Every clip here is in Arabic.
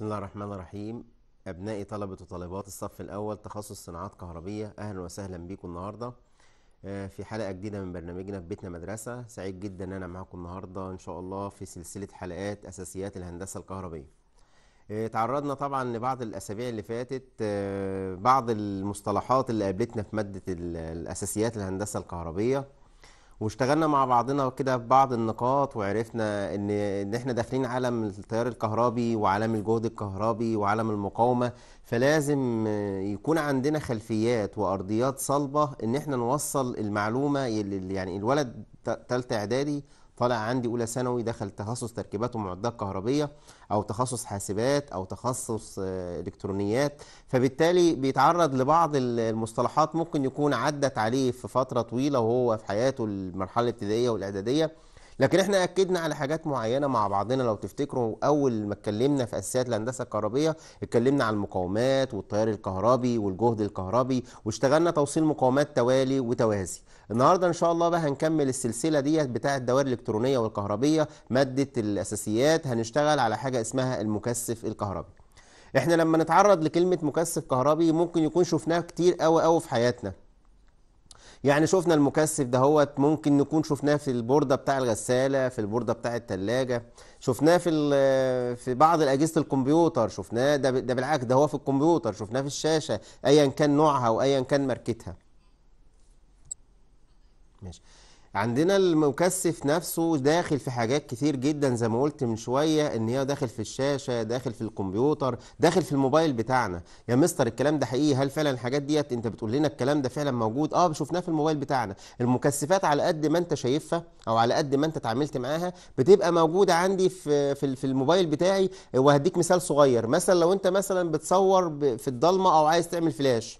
بسم الله الرحمن الرحيم أبنائي طلبة وطالبات الصف الأول تخصص صناعات كهربية أهلا وسهلا بيكم النهاردة آه، في حلقة جديدة من برنامجنا في بيتنا مدرسة سعيد جدا أن أنا معاكم النهاردة إن شاء الله في سلسلة حلقات أساسيات الهندسة الكهربية آه، تعرضنا طبعا لبعض الأسابيع اللي فاتت آه، بعض المصطلحات اللي قابلتنا في مادة الأساسيات الهندسة الكهربية واشتغلنا مع بعضنا وكده في بعض النقاط وعرفنا ان ان احنا داخلين عالم التيار الكهربي وعالم الجهد الكهربي وعالم المقاومه فلازم يكون عندنا خلفيات وارضيات صلبه ان احنا نوصل المعلومه يعني الولد تالتة اعدادي طالع عندي اولى ثانوي دخل تخصص تركيبات ومعدات كهربيه او تخصص حاسبات او تخصص آه، الكترونيات فبالتالي بيتعرض لبعض المصطلحات ممكن يكون عدت عليه في فتره طويله وهو في حياته المرحله الابتدائيه والاعداديه لكن احنا اكدنا على حاجات معينه مع بعضنا لو تفتكروا اول ما اتكلمنا في اساسيات الهندسه الكهربيه اتكلمنا على المقاومات والتيار الكهربي والجهد الكهربي واشتغلنا توصيل مقاومات توالي وتوازي النهارده ان شاء الله بقى هنكمل السلسله ديت بتاعه الدوائر الالكترونيه والكهربيه ماده الاساسيات هنشتغل على حاجه اسمها المكثف الكهربي احنا لما نتعرض لكلمه مكثف كهربي ممكن يكون شفناه كتير قوي قوي في حياتنا يعني شفنا المكثف دهوت ممكن نكون شفناه في البورده بتاع الغساله في البورده بتاع الثلاجه شفناه في في بعض الاجهزه الكمبيوتر شفناه ده ده بالعكس ده هو في الكمبيوتر شفناه في الشاشه ايا كان نوعها وايا كان ماركتها ماشي عندنا المكثف نفسه داخل في حاجات كتير جدا زي ما قلت من شويه ان هي داخل في الشاشه داخل في الكمبيوتر داخل في الموبايل بتاعنا يا مستر الكلام ده حقيقي هل فعلا الحاجات ديت انت بتقول لنا الكلام ده فعلا موجود اه شفناه في الموبايل بتاعنا المكثفات على قد ما انت شايفها او على قد ما انت اتعاملت معاها بتبقى موجوده عندي في في, في الموبايل بتاعي وهديك مثال صغير مثلا لو انت مثلا بتصور في الضلمه او عايز تعمل فلاش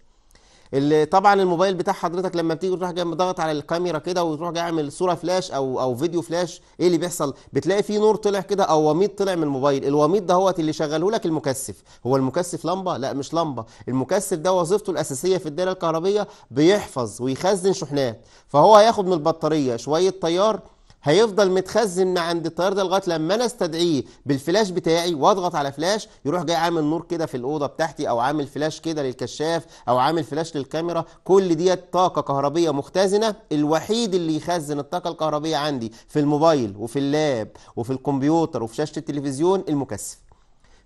اللي طبعا الموبايل بتاع حضرتك لما بتيجي تروح جاي مضغط على الكاميرا كده وتروح جاي اعمل صوره فلاش او او فيديو فلاش ايه اللي بيحصل بتلاقي فيه نور طلع كده او وميض طلع من الموبايل الوميض ده هو اللي شغله لك المكثف هو المكثف لمبه لا مش لمبه المكثف ده وظيفته الاساسيه في الدايره الكهربيه بيحفظ ويخزن شحنات فهو هياخد من البطاريه شويه تيار هيفضل متخزن عند التيار ده لغايه لما انا استدعيه بالفلاش بتاعي واضغط على فلاش يروح جاي عامل نور كده في الاوضه بتاعتي او عامل فلاش كده للكشاف او عامل فلاش للكاميرا كل ديت طاقه كهربيه مختزنه الوحيد اللي يخزن الطاقه الكهربيه عندي في الموبايل وفي اللاب وفي الكمبيوتر وفي شاشه التلفزيون المكثف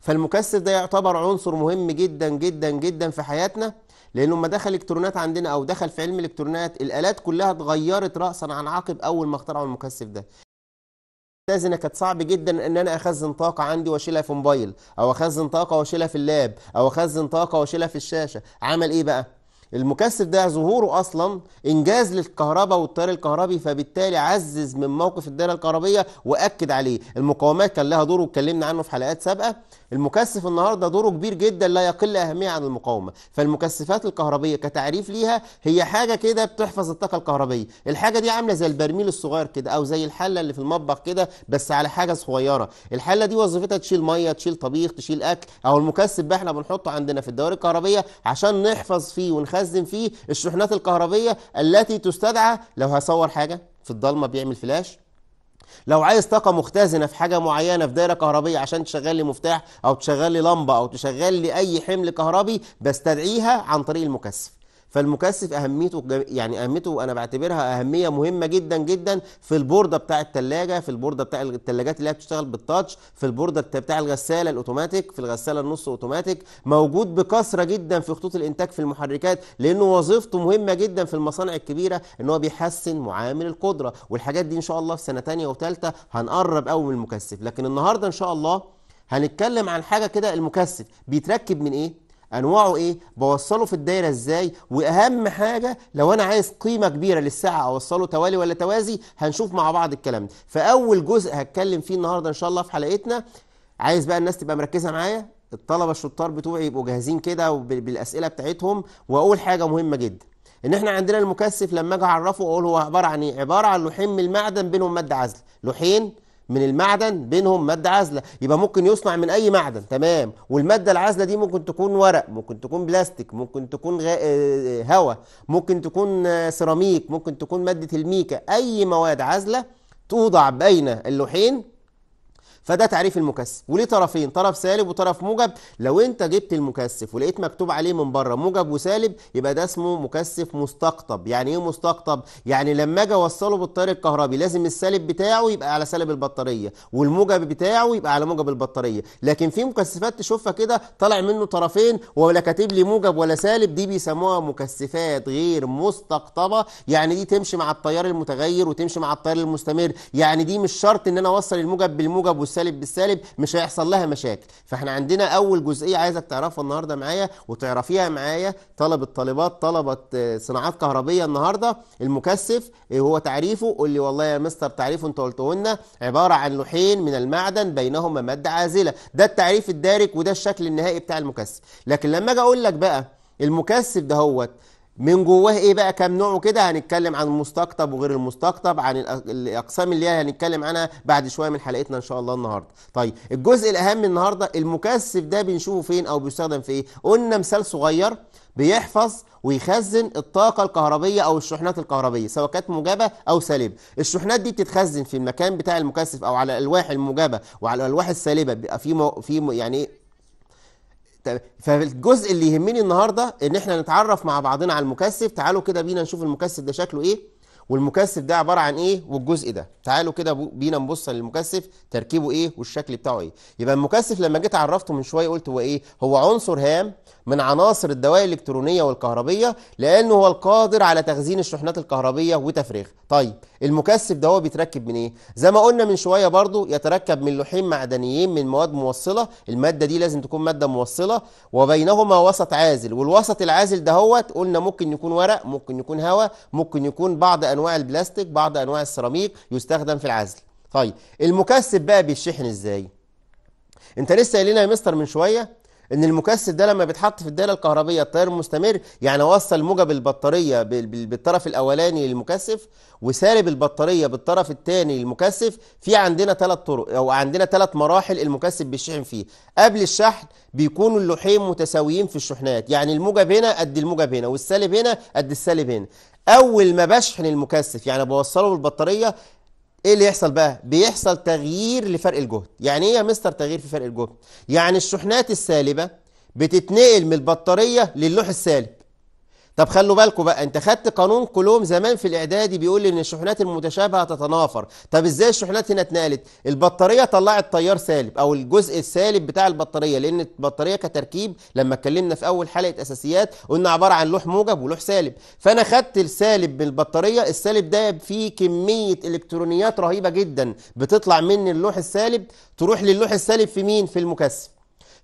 فالمكثف ده يعتبر عنصر مهم جدا جدا جدا في حياتنا لان لما دخل الكترونات عندنا او دخل في علم الالكترونات الالات كلها اتغيرت راسا عن عقب اول ما اخترعوا المكثف ده الخزنه كانت صعب جدا ان انا اخزن طاقه عندي واشيلها في موبايل او اخزن طاقه واشيلها في اللاب او اخزن طاقه واشيلها في الشاشه عمل ايه بقى المكثف ده ظهوره اصلا انجاز للكهرباء والتيار الكهربي فبالتالي عزز من موقف الدايره الكهربيه واكد عليه المقاومات كان لها دور واتكلمنا عنه في حلقات سابقه المكثف النهارده دوره كبير جدا لا يقل اهميه عن المقاومه فالمكثفات الكهربيه كتعريف ليها هي حاجه كده بتحفظ الطاقه الكهربيه الحاجه دي عامله زي البرميل الصغير كده او زي الحله اللي في المطبخ كده بس على حاجه صغيره الحله دي وظيفتها تشيل ميه تشيل طبيخ تشيل اكل او المكثف بقى احنا بنحطه عندنا في الدوائر الكهربيه عشان نحفظ فيه ونخزن فيه الشحنات الكهربيه التي تستدعى لو هصور حاجه في الضلمه بيعمل فلاش لو عايز طاقه مختزنه في حاجه معينه في دايره كهربيه عشان تشغل لي مفتاح او تشغل لي لمبه او تشغل لي اي حمل كهربي بستدعيها عن طريق المكثف فالمكثف اهميته يعني اهميته انا بعتبرها اهميه مهمه جدا جدا في البورده بتاع الثلاجه في البورده بتاع الثلاجات اللي هي بتشتغل بالتاتش في البورده بتاع الغساله الاوتوماتيك في الغساله النص اوتوماتيك موجود بكثره جدا في خطوط الانتاج في المحركات لانه وظيفته مهمه جدا في المصانع الكبيره ان هو بيحسن معامل القدره والحاجات دي ان شاء الله في سنه ثانيه وثالثه هنقرب قوي من المكثف لكن النهارده ان شاء الله هنتكلم عن حاجه كده المكثف بيتركب من ايه انواعه ايه بوصله في الدايره ازاي واهم حاجه لو انا عايز قيمه كبيره للساعه اوصله توالي ولا توازي هنشوف مع بعض الكلام ده فاول جزء هتكلم فيه النهارده ان شاء الله في حلقتنا عايز بقى الناس تبقى مركزه معايا الطلبه الشطار بتوعي يبقوا جاهزين كده بالاسئله بتاعتهم واقول حاجه مهمه جدا ان احنا عندنا المكثف لما اجي اعرفه اقول هو عباره عن ايه عباره عن لوحين من المعدن بينهم ماده عازله لوحين من المعدن بينهم ماده عازله يبقى ممكن يصنع من اي معدن تمام والماده العازله دي ممكن تكون ورق ممكن تكون بلاستيك ممكن تكون غ... آه، آه، هواء ممكن تكون آه، سيراميك ممكن تكون ماده الميكا اي مواد عازله توضع بين اللوحين فده تعريف المكثف وليه طرفين طرف سالب وطرف موجب لو انت جبت المكثف ولقيت مكتوب عليه من بره موجب وسالب يبقى ده اسمه مكثف مستقطب يعني ايه مستقطب يعني لما اجي اوصله بالتيار الكهربي لازم السالب بتاعه يبقى على سالب البطاريه والموجب بتاعه يبقى على موجب البطاريه لكن في مكثفات تشوفها كده طالع منه طرفين ولا كاتب لي موجب ولا سالب دي بيسموها مكثفات غير مستقطبه يعني دي تمشي مع التيار المتغير وتمشي مع التيار المستمر يعني دي مش شرط ان انا اوصل الموجب بالموجب والسالب بالسالب مش هيحصل لها مشاكل فاحنا عندنا اول جزئيه عايزك تعرفها النهارده معايا وتعرفيها معايا طلبه طالبات طلبه آه، صناعات كهربيه النهارده المكثف إيه هو تعريفه قول لي والله يا مستر تعريفه انت قلته لنا عباره عن لوحين من المعدن بينهما ماده عازله ده التعريف الدارج وده الشكل النهائي بتاع المكثف لكن لما اجي اقول لك بقى المكثف دهوت من جواه ايه بقى كام نوعه كده هنتكلم عن المستقطب وغير المستقطب عن الاقسام اللي هي هنتكلم عنها بعد شويه من حلقتنا ان شاء الله النهارده طيب الجزء الاهم النهارده المكثف ده بنشوفه فين او بيستخدم في ايه قلنا مثال صغير بيحفظ ويخزن الطاقة الكهربية أو الشحنات الكهربية سواء كانت موجبة أو سالبة. الشحنات دي بتتخزن في المكان بتاع المكثف أو على الألواح الموجبة وعلى الألواح السالبة بيبقى في في يعني فالجزء اللي يهمني النهارده ان احنا نتعرف مع بعضنا على المكثف تعالوا كده بينا نشوف المكثف ده شكله ايه والمكثف ده عباره عن ايه والجزء ده تعالوا كده بينا نبص للمكثف تركيبه ايه والشكل بتاعه ايه يبقى المكثف لما جيت عرفته من شويه قلت هو ايه هو عنصر هام من عناصر الدوائر الالكترونيه والكهربيه لانه هو القادر على تخزين الشحنات الكهربيه وتفريغها طيب المكثف ده هو بيتركب من ايه زي ما قلنا من شويه برضو يتركب من لوحين معدنيين من مواد موصله الماده دي لازم تكون ماده موصله وبينهما وسط عازل والوسط العازل ده هو قلنا ممكن يكون ورق ممكن يكون هواء ممكن يكون بعض انواع البلاستيك بعض انواع السيراميك يستخدم في العزل طيب المكثف بقى بيتشحن ازاي انت لسه قايل لنا يا مستر من شويه ان المكثف ده لما بيتحط في الداله الكهربيه التيار المستمر يعني اوصل موجب البطاريه بالطرف الاولاني للمكثف وسالب البطاريه بالطرف الثاني للمكثف في عندنا ثلاث طرق او عندنا ثلاث مراحل المكثف بيشحن فيه قبل الشحن بيكونوا اللوحين متساويين في الشحنات يعني الموجب هنا قد الموجب هنا والسالب هنا قد السالب هنا اول ما بشحن المكثف يعني بوصله بالبطاريه ايه اللي يحصل بقى بيحصل تغيير لفرق الجهد يعني ايه يا مستر تغيير في فرق الجهد يعني الشحنات السالبه بتتنقل من البطاريه للوح السالب طب خلوا بالكم بقى انت خدت قانون كلوم زمان في الاعدادي بيقول ان الشحنات المتشابهه تتنافر طب ازاي الشحنات هنا اتنقلت البطاريه طلعت تيار سالب او الجزء السالب بتاع البطاريه لان البطاريه كتركيب لما اتكلمنا في اول حلقه اساسيات قلنا عباره عن لوح موجب ولوح سالب فانا خدت السالب من البطاريه السالب ده فيه كميه الكترونيات رهيبه جدا بتطلع من اللوح السالب تروح للوح السالب في مين في المكثف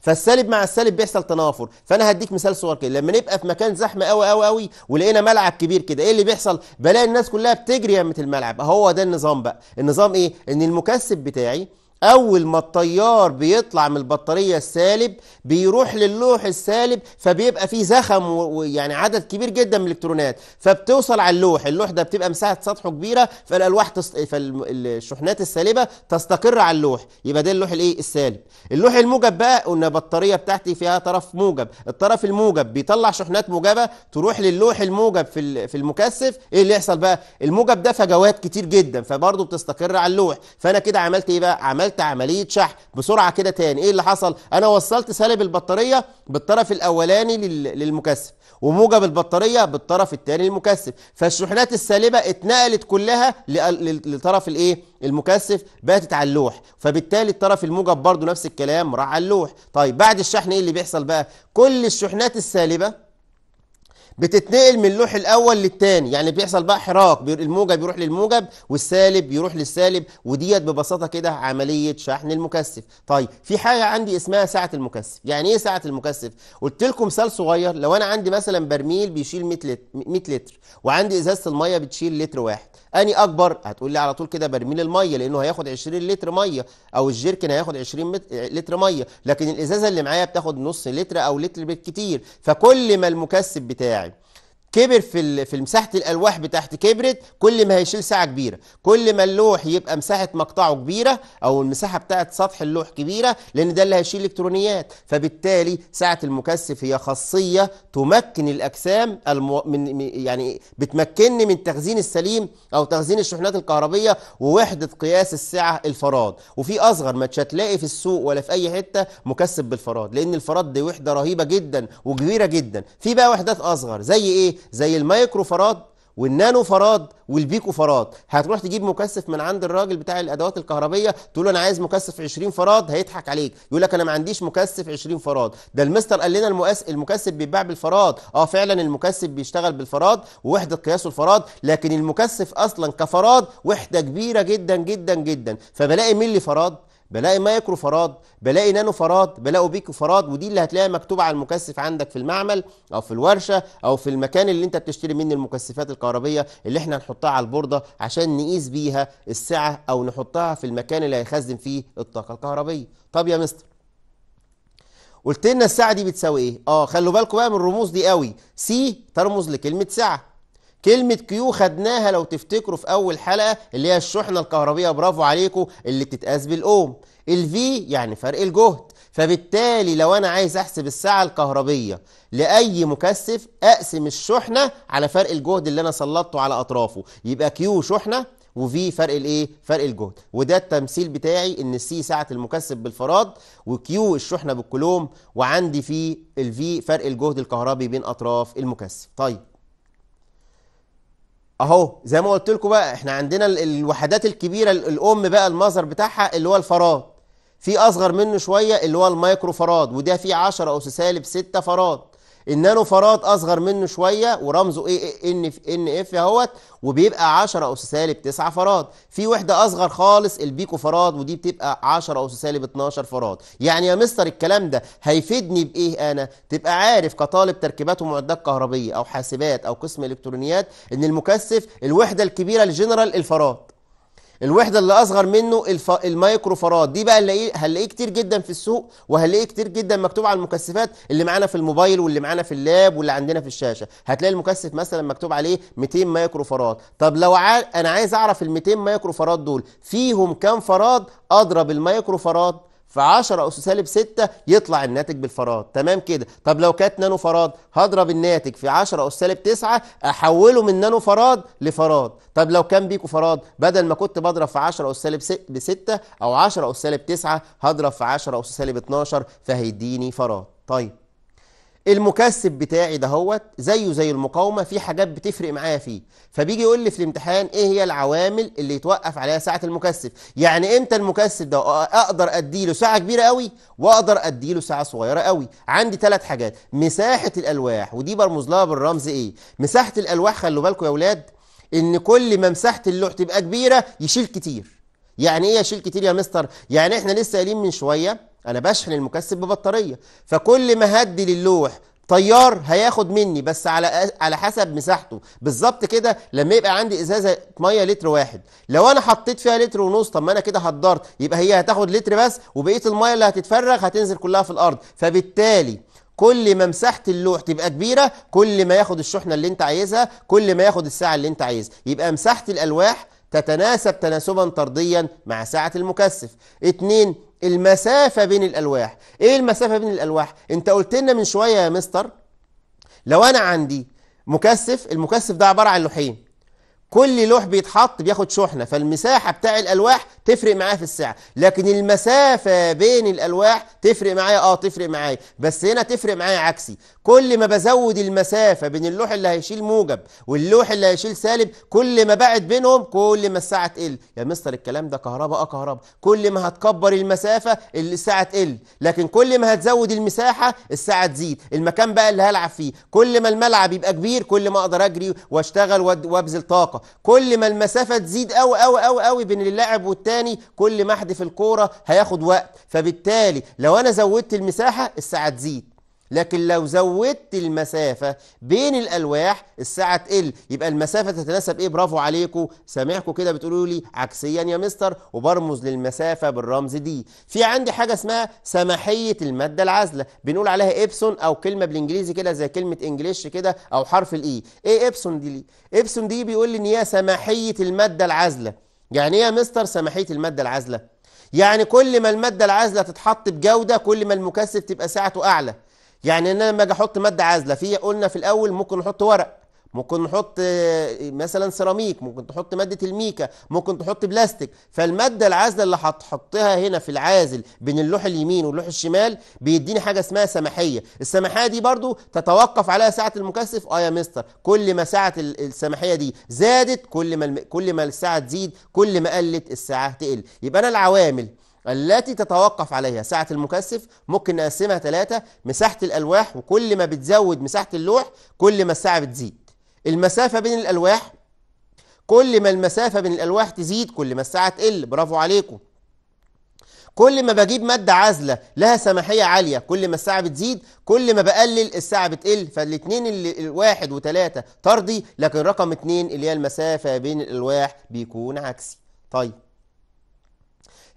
فالسالب مع السالب بيحصل تنافر فانا هديك مثال صغير كده لما نبقى في مكان زحمه قوي قوي قوي ولقينا ملعب كبير كده ايه اللي بيحصل بلاقي الناس كلها بتجري يا الملعب هو ده النظام بقى النظام ايه ان المكسب بتاعي اول ما الطيار بيطلع من البطاريه السالب بيروح للوح السالب فبيبقى فيه زخم ويعني عدد كبير جدا من الالكترونات فبتوصل على اللوح اللوح ده بتبقى مساحه سطحه كبيره فالالواح تست... فالشحنات السالبه تستقر على اللوح يبقى ده اللوح الايه السالب اللوح الموجب بقى قلنا البطاريه بتاعتي فيها طرف موجب الطرف الموجب بيطلع شحنات موجبه تروح للوح الموجب في في المكثف ايه اللي يحصل بقى الموجب ده فجوات كتير جدا فبرضه بتستقر على اللوح فانا كده عملت ايه بقى عملت عملت عمليه شحن بسرعه كده تاني ايه اللي حصل انا وصلت سالب البطاريه بالطرف الاولاني للمكثف وموجب البطاريه بالطرف الثاني للمكثف فالشحنات السالبه اتنقلت كلها لطرف الايه المكثف باتت على اللوح فبالتالي الطرف الموجب برضو نفس الكلام راح على اللوح طيب بعد الشحن ايه اللي بيحصل بقى كل الشحنات السالبه بتتنقل من اللوح الاول للثاني يعني بيحصل بقى حراك الموجب يروح للموجب والسالب يروح للسالب وديت ببساطه كده عمليه شحن المكثف طيب في حاجه عندي اسمها سعه المكثف يعني ايه سعه المكثف قلت لكم مثال صغير لو انا عندي مثلا برميل بيشيل 100 لتر 100 لتر وعندي ازازه الميه بتشيل لتر واحد اني اكبر هتقول لي على طول كده برميل الميه لانه هياخد 20 لتر ميه او الجيركن هياخد 20 لتر ميه لكن الازازه اللي معايا بتاخد نص لتر او لتر بالكتير فكل ما المكثف بتاعي كبر في في مساحه الالواح بتاعت كبرت كل ما هيشيل ساعه كبيره كل ما اللوح يبقى مساحه مقطعه كبيره او المساحه بتاعه سطح اللوح كبيره لان ده اللي هيشيل الكترونيات فبالتالي ساعه المكثف هي خاصيه تمكن الاجسام المو... من يعني بتمكنني من تخزين السليم او تخزين الشحنات الكهربيه ووحده قياس السعه الفراد وفي اصغر ما هتلاقي في السوق ولا في اي حته مكثف بالفراد لان الفراد دي وحده رهيبه جدا وكبيره جدا في بقى وحدات اصغر زي ايه زي المايكرو فراد والنانو فراد والبيكو فراد هتروح تجيب مكثف من عند الراجل بتاع الادوات الكهربيه تقول له انا عايز مكثف 20 فراد هيضحك عليك يقول لك انا ما عنديش مكثف 20 فراد ده المستر قال لنا المؤس... المكثف بيتباع بالفراد اه فعلا المكثف بيشتغل بالفراد ووحده قياسه الفراد لكن المكثف اصلا كفراد وحده كبيره جدا جدا جدا فبلاقي ملي فراد بلاقي مايكرو فراد بلاقي نانو فراد بلاقي بيكو فراد ودي اللي هتلاقيها مكتوبه على المكثف عندك في المعمل او في الورشه او في المكان اللي انت بتشتري منه المكثفات الكهربيه اللي احنا هنحطها على البورده عشان نقيس بيها السعه او نحطها في المكان اللي هيخزن فيه الطاقه الكهربيه طب يا مستر قلت لنا الساعه دي بتساوي ايه اه خلوا بالكم بقى من الرموز دي قوي سي ترمز لكلمه سعه كلمة كيو خدناها لو تفتكروا في أول حلقة اللي هي الشحنة الكهربية برافو عليكم اللي بتتقاس بالأوم الفي يعني فرق الجهد فبالتالي لو أنا عايز أحسب الساعة الكهربية لأي مكثف أقسم الشحنة على فرق الجهد اللي أنا سلطته على أطرافه يبقى كيو شحنة وفي فرق الايه فرق الجهد وده التمثيل بتاعي ان السي ساعه المكثف بالفراد وكيو الشحنه بالكولوم وعندي في الفي فرق الجهد الكهربي بين اطراف المكثف طيب اهو زي ما قلت لكم بقى احنا عندنا الوحدات الكبيره الام بقى المظهر بتاعها اللي هو الفراد في اصغر منه شويه اللي هو المايكرو فراد وده فيه 10 اس سالب 6 فراد النانو فراد اصغر منه شويه ورمزه ايه, إيه، ان ان اف اهوت وبيبقى 10 اس سالب 9 فراد في وحده اصغر خالص البيكو فراد ودي بتبقى 10 اس سالب 12 فراد يعني يا مستر الكلام ده هيفيدني بايه انا تبقى عارف كطالب تركيبات ومعدات كهربيه او حاسبات او قسم الكترونيات ان المكثف الوحده الكبيره الجنرال الفراد الوحده اللي اصغر منه الف... فراد دي بقى اللي هنلاقيه كتير جدا في السوق وهنلاقيه كتير جدا مكتوب على المكثفات اللي معانا في الموبايل واللي معانا في اللاب واللي عندنا في الشاشه هتلاقي المكثف مثلا مكتوب عليه 200 مايكرو فراد طب لو ع... انا عايز اعرف ال 200 مايكرو فراد دول فيهم كام فراد اضرب فراد في 10 أس سالب 6 يطلع الناتج بالفراد تمام كده طب لو كانت نانو فراد هضرب الناتج في 10 أس سالب 9 أحوله من نانو فراد لفراد طب لو كان بيكو فراد بدل ما كنت بضرب في 10 أس سالب 6 أو 10 أس سالب 9 هضرب في 10 أس سالب 12 فهيديني فراد طيب المكثف بتاعي دهوت زيه زي المقاومه في حاجات بتفرق معايا فيه فبيجي يقول لي في الامتحان ايه هي العوامل اللي يتوقف عليها ساعه المكثف يعني امتى المكثف ده اقدر اديله ساعه كبيره قوي واقدر اديله ساعه صغيره قوي عندي ثلاث حاجات مساحه الالواح ودي برمز لها بالرمز ايه مساحه الالواح خلوا بالكم يا اولاد ان كل ما مساحه اللوح تبقى كبيره يشيل كتير يعني ايه يشيل كتير يا مستر يعني احنا لسه قايلين من شويه انا بشحن المكثف ببطاريه فكل ما هدي للوح طيار هياخد مني بس على على حسب مساحته بالظبط كده لما يبقى عندي ازازه ميه لتر واحد لو انا حطيت فيها لتر ونص طب ما انا كده هدرت يبقى هي هتاخد لتر بس وبقيه الميه اللي هتتفرغ هتنزل كلها في الارض فبالتالي كل ما مساحه اللوح تبقى كبيره كل ما ياخد الشحنه اللي انت عايزها كل ما ياخد الساعه اللي انت عايزها يبقى مساحه الالواح تتناسب تناسبا طرديا مع ساعة المكثف اتنين المسافة بين الألواح إيه المسافة بين الألواح أنت قلت لنا من شوية يا مستر لو أنا عندي مكثف المكثف ده عبارة عن لوحين كل لوح بيتحط بياخد شحنه فالمساحه بتاع الالواح تفرق معايا في السعه لكن المسافه بين الالواح تفرق معايا اه تفرق معايا بس هنا تفرق معايا عكسي كل ما بزود المسافه بين اللوح اللي هيشيل موجب واللوح اللي هيشيل سالب كل ما بعد بينهم كل ما الساعه تقل يا مستر الكلام ده كهرباء اه كهرباء كل ما هتكبر المسافه الساعه تقل لكن كل ما هتزود المساحه الساعه تزيد المكان بقى اللي هلعب فيه كل ما الملعب يبقى كبير كل ما اقدر اجري واشتغل وابذل طاقه كل ما المسافة تزيد قوي قوي قوي قوي بين اللاعب والتاني كل ما حد في الكورة هياخد وقت فبالتالي لو أنا زودت المساحة الساعة تزيد لكن لو زودت المسافة بين الألواح الساعة تقل يبقى المسافة تتناسب إيه برافو عليكم سامعكم كده بتقولوا لي عكسيا يا مستر وبرمز للمسافة بالرمز دي في عندي حاجة اسمها سماحية المادة العازلة بنقول عليها إبسون أو كلمة بالإنجليزي كده زي كلمة إنجليش كده أو حرف الإي إيه إبسون دي لي؟ إبسون دي بيقول لي إن هي سماحية المادة العازلة يعني إيه يا مستر سماحية المادة العازلة؟ يعني كل ما المادة العازلة تتحط بجودة كل ما المكثف تبقى سعته أعلى يعني ان انا لما اجي احط ماده عازله في قلنا في الاول ممكن نحط ورق ممكن نحط آه، مثلا سيراميك ممكن تحط ماده الميكا ممكن تحط بلاستيك فالماده العازله اللي هتحطها هنا في العازل بين اللوح اليمين واللوح الشمال بيديني حاجه اسمها سماحيه السماحيه دي برضو تتوقف عليها سعه المكثف اه يا مستر كل ما سعه السماحيه دي زادت كل ما كل ما السعه تزيد كل ما قلت السعه تقل يبقى انا العوامل التي تتوقف عليها ساعة المكثف ممكن نقسمها ثلاثة مساحة الألواح وكل ما بتزود مساحة اللوح كل ما الساعة بتزيد المسافة بين الألواح كل ما المسافة بين الألواح تزيد كل ما الساعة تقل برافو عليكم كل ما بجيب مادة عازلة لها سماحية عالية كل ما الساعة بتزيد كل ما بقلل الساعة بتقل فالاثنين اللي الواحد وثلاثة طردي لكن رقم اتنين اللي هي المسافة بين الألواح بيكون عكسي طيب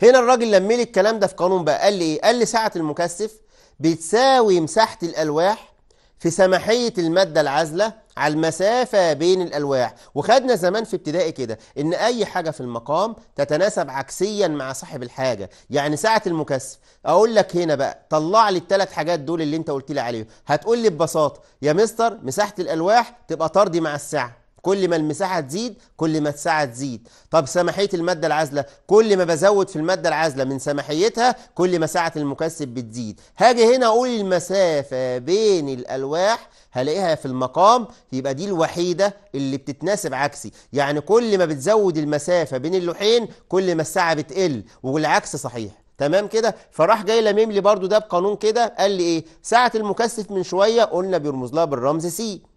هنا الراجل لما لي الكلام ده في قانون بقى قال لي ايه قال لي سعه المكثف بتساوي مساحه الالواح في سماحيه الماده العازله على المسافه بين الالواح وخدنا زمان في ابتدائي كده ان اي حاجه في المقام تتناسب عكسيا مع صاحب الحاجه يعني سعه المكثف اقول لك هنا بقى طلع لي الثلاث حاجات دول اللي انت قلت لي عليهم هتقول لي ببساطه يا مستر مساحه الالواح تبقى طردي مع السعه كل ما المساحة تزيد كل ما الساعة تزيد طب سماحية المادة العازلة كل ما بزود في المادة العازلة من سماحيتها كل ما ساعة المكثف بتزيد هاجي هنا أقول المسافة بين الألواح هلاقيها في المقام يبقى دي الوحيدة اللي بتتناسب عكسي يعني كل ما بتزود المسافة بين اللوحين كل ما الساعة بتقل والعكس صحيح تمام كده فراح جاي لميملي برضو ده بقانون كده قال لي ايه ساعة المكثف من شويه قلنا بيرمز لها بالرمز سي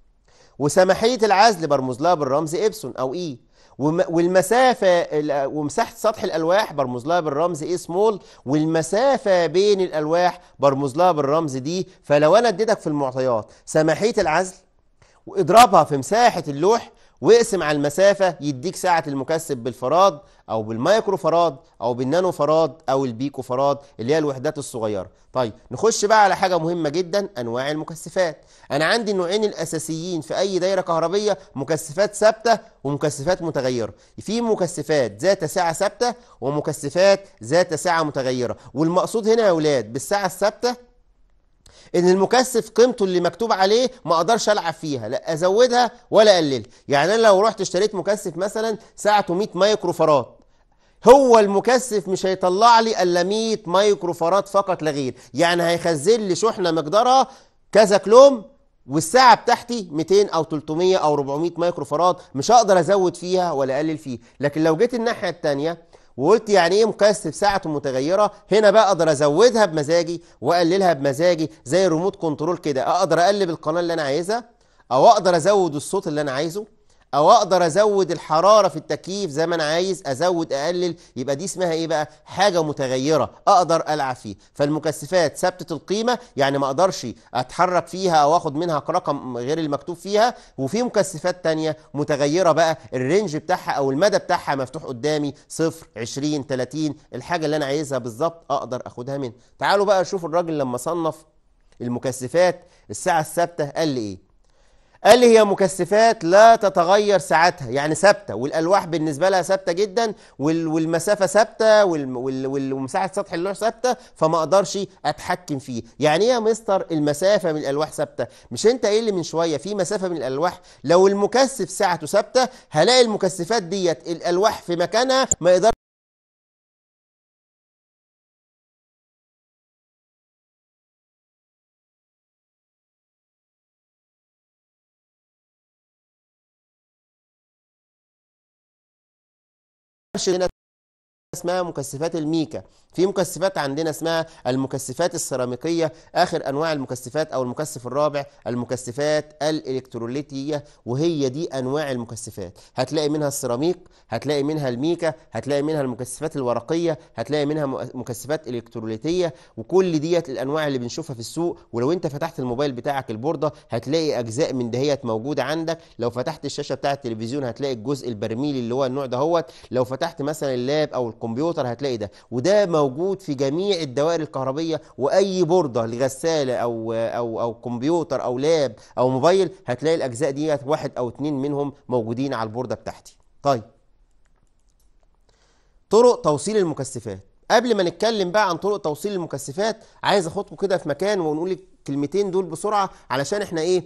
وسماحيه العزل برمز لها بالرمز إبسون أو إي والمسافة ومساحة سطح الألواح برمز لها بالرمز A سمول والمسافة بين الألواح برمز لها بالرمز دي فلو أنا اديتك في المعطيات سماحية العزل وإضرابها في مساحة اللوح واقسم على المسافة يديك ساعة المكثف بالفراد أو بالمايكرو فراد أو بالنانو فراد أو البيكو فراد اللي هي الوحدات الصغيرة طيب نخش بقى على حاجة مهمة جدا أنواع المكثفات أنا عندي النوعين الأساسيين في أي دايرة كهربية مكثفات ثابتة ومكثفات متغيرة في مكثفات ذات سعة ثابتة ومكثفات ذات سعة متغيرة والمقصود هنا يا أولاد بالساعة الثابتة ان المكثف قيمته اللي مكتوب عليه ما اقدرش العب فيها لا ازودها ولا اقللها يعني انا لو رحت اشتريت مكثف مثلا سعته 100 مايكرو فراد هو المكثف مش هيطلع لي الا 100 مايكرو فراد فقط لا غير يعني هيخزن لي شحنه مقدارها كذا كلوم والساعة بتاعتي 200 أو 300 أو 400 مايكرو فراد مش هقدر أزود فيها ولا أقلل فيه لكن لو جيت الناحية التانية وقلت يعني ايه مقاس ساعته متغيره هنا بقى اقدر ازودها بمزاجي واقللها بمزاجي زي الريموت كنترول كده اقدر اقلب القناه اللي انا عايزها او اقدر ازود الصوت اللي انا عايزه او اقدر ازود الحراره في التكييف زي ما انا عايز ازود اقلل يبقى دي اسمها ايه بقى حاجه متغيره اقدر العب فيه فالمكثفات ثابته القيمه يعني ما اقدرش اتحرك فيها او اخد منها رقم غير المكتوب فيها وفي مكثفات تانية متغيره بقى الرينج بتاعها او المدى بتاعها مفتوح قدامي 0 20 30 الحاجه اللي انا عايزها بالظبط اقدر اخدها منها تعالوا بقى نشوف الراجل لما صنف المكثفات الساعه الثابته قال لي ايه قال لي هي مكثفات لا تتغير ساعتها يعني ثابته والالواح بالنسبه لها ثابته جدا والمسافه ثابته ومساحه سطح اللوح ثابته فما اقدرش اتحكم فيه يعني ايه يا مستر المسافه من الالواح ثابته مش انت قايل لي من شويه في مسافه من الالواح لو المكثف ساعته ثابته هلاقي المكثفات ديت الالواح في مكانها ما يقدرش should اسمها مكثفات الميكا في مكثفات عندنا اسمها المكثفات السيراميكيه اخر انواع المكثفات او المكثف الرابع المكثفات الالكتروليتيه وهي دي انواع المكثفات هتلاقي منها السيراميك هتلاقي منها الميكا هتلاقي منها المكثفات الورقيه هتلاقي منها مكثفات الكتروليتيه وكل ديت الانواع اللي بنشوفها في السوق ولو انت فتحت الموبايل بتاعك البورده هتلاقي اجزاء من دهيت موجوده عندك لو فتحت الشاشه بتاع التلفزيون هتلاقي الجزء البرميلي اللي هو النوع دهوت لو فتحت مثلا اللاب او الكمبيوتر الكمبيوتر هتلاقي ده وده موجود في جميع الدوائر الكهربيه واي بورده لغساله او او او كمبيوتر او لاب او موبايل هتلاقي الاجزاء ديت واحد او اتنين منهم موجودين على البورده بتاعتي طيب طرق توصيل المكثفات قبل ما نتكلم بقى عن طرق توصيل المكثفات عايز اخدكم كده في مكان ونقول الكلمتين دول بسرعه علشان احنا ايه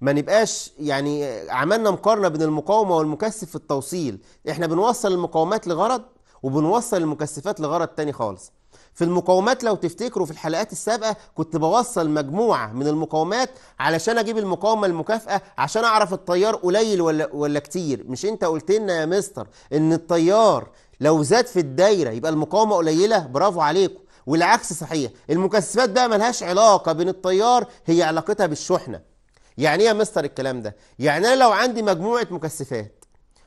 ما نبقاش يعني عملنا مقارنه بين المقاومه والمكثف في التوصيل احنا بنوصل المقاومات لغرض وبنوصل المكثفات لغرض تاني خالص في المقاومات لو تفتكروا في الحلقات السابقه كنت بوصل مجموعه من المقاومات علشان اجيب المقاومه المكافئه عشان اعرف التيار قليل ولا ولا كتير مش انت قلت لنا يا مستر ان التيار لو زاد في الدايره يبقى المقاومه قليله برافو عليكم والعكس صحيح المكثفات بقى ملهاش علاقه بين التيار هي علاقتها بالشحنه يعني ايه يا مستر الكلام ده يعني انا لو عندي مجموعه مكثفات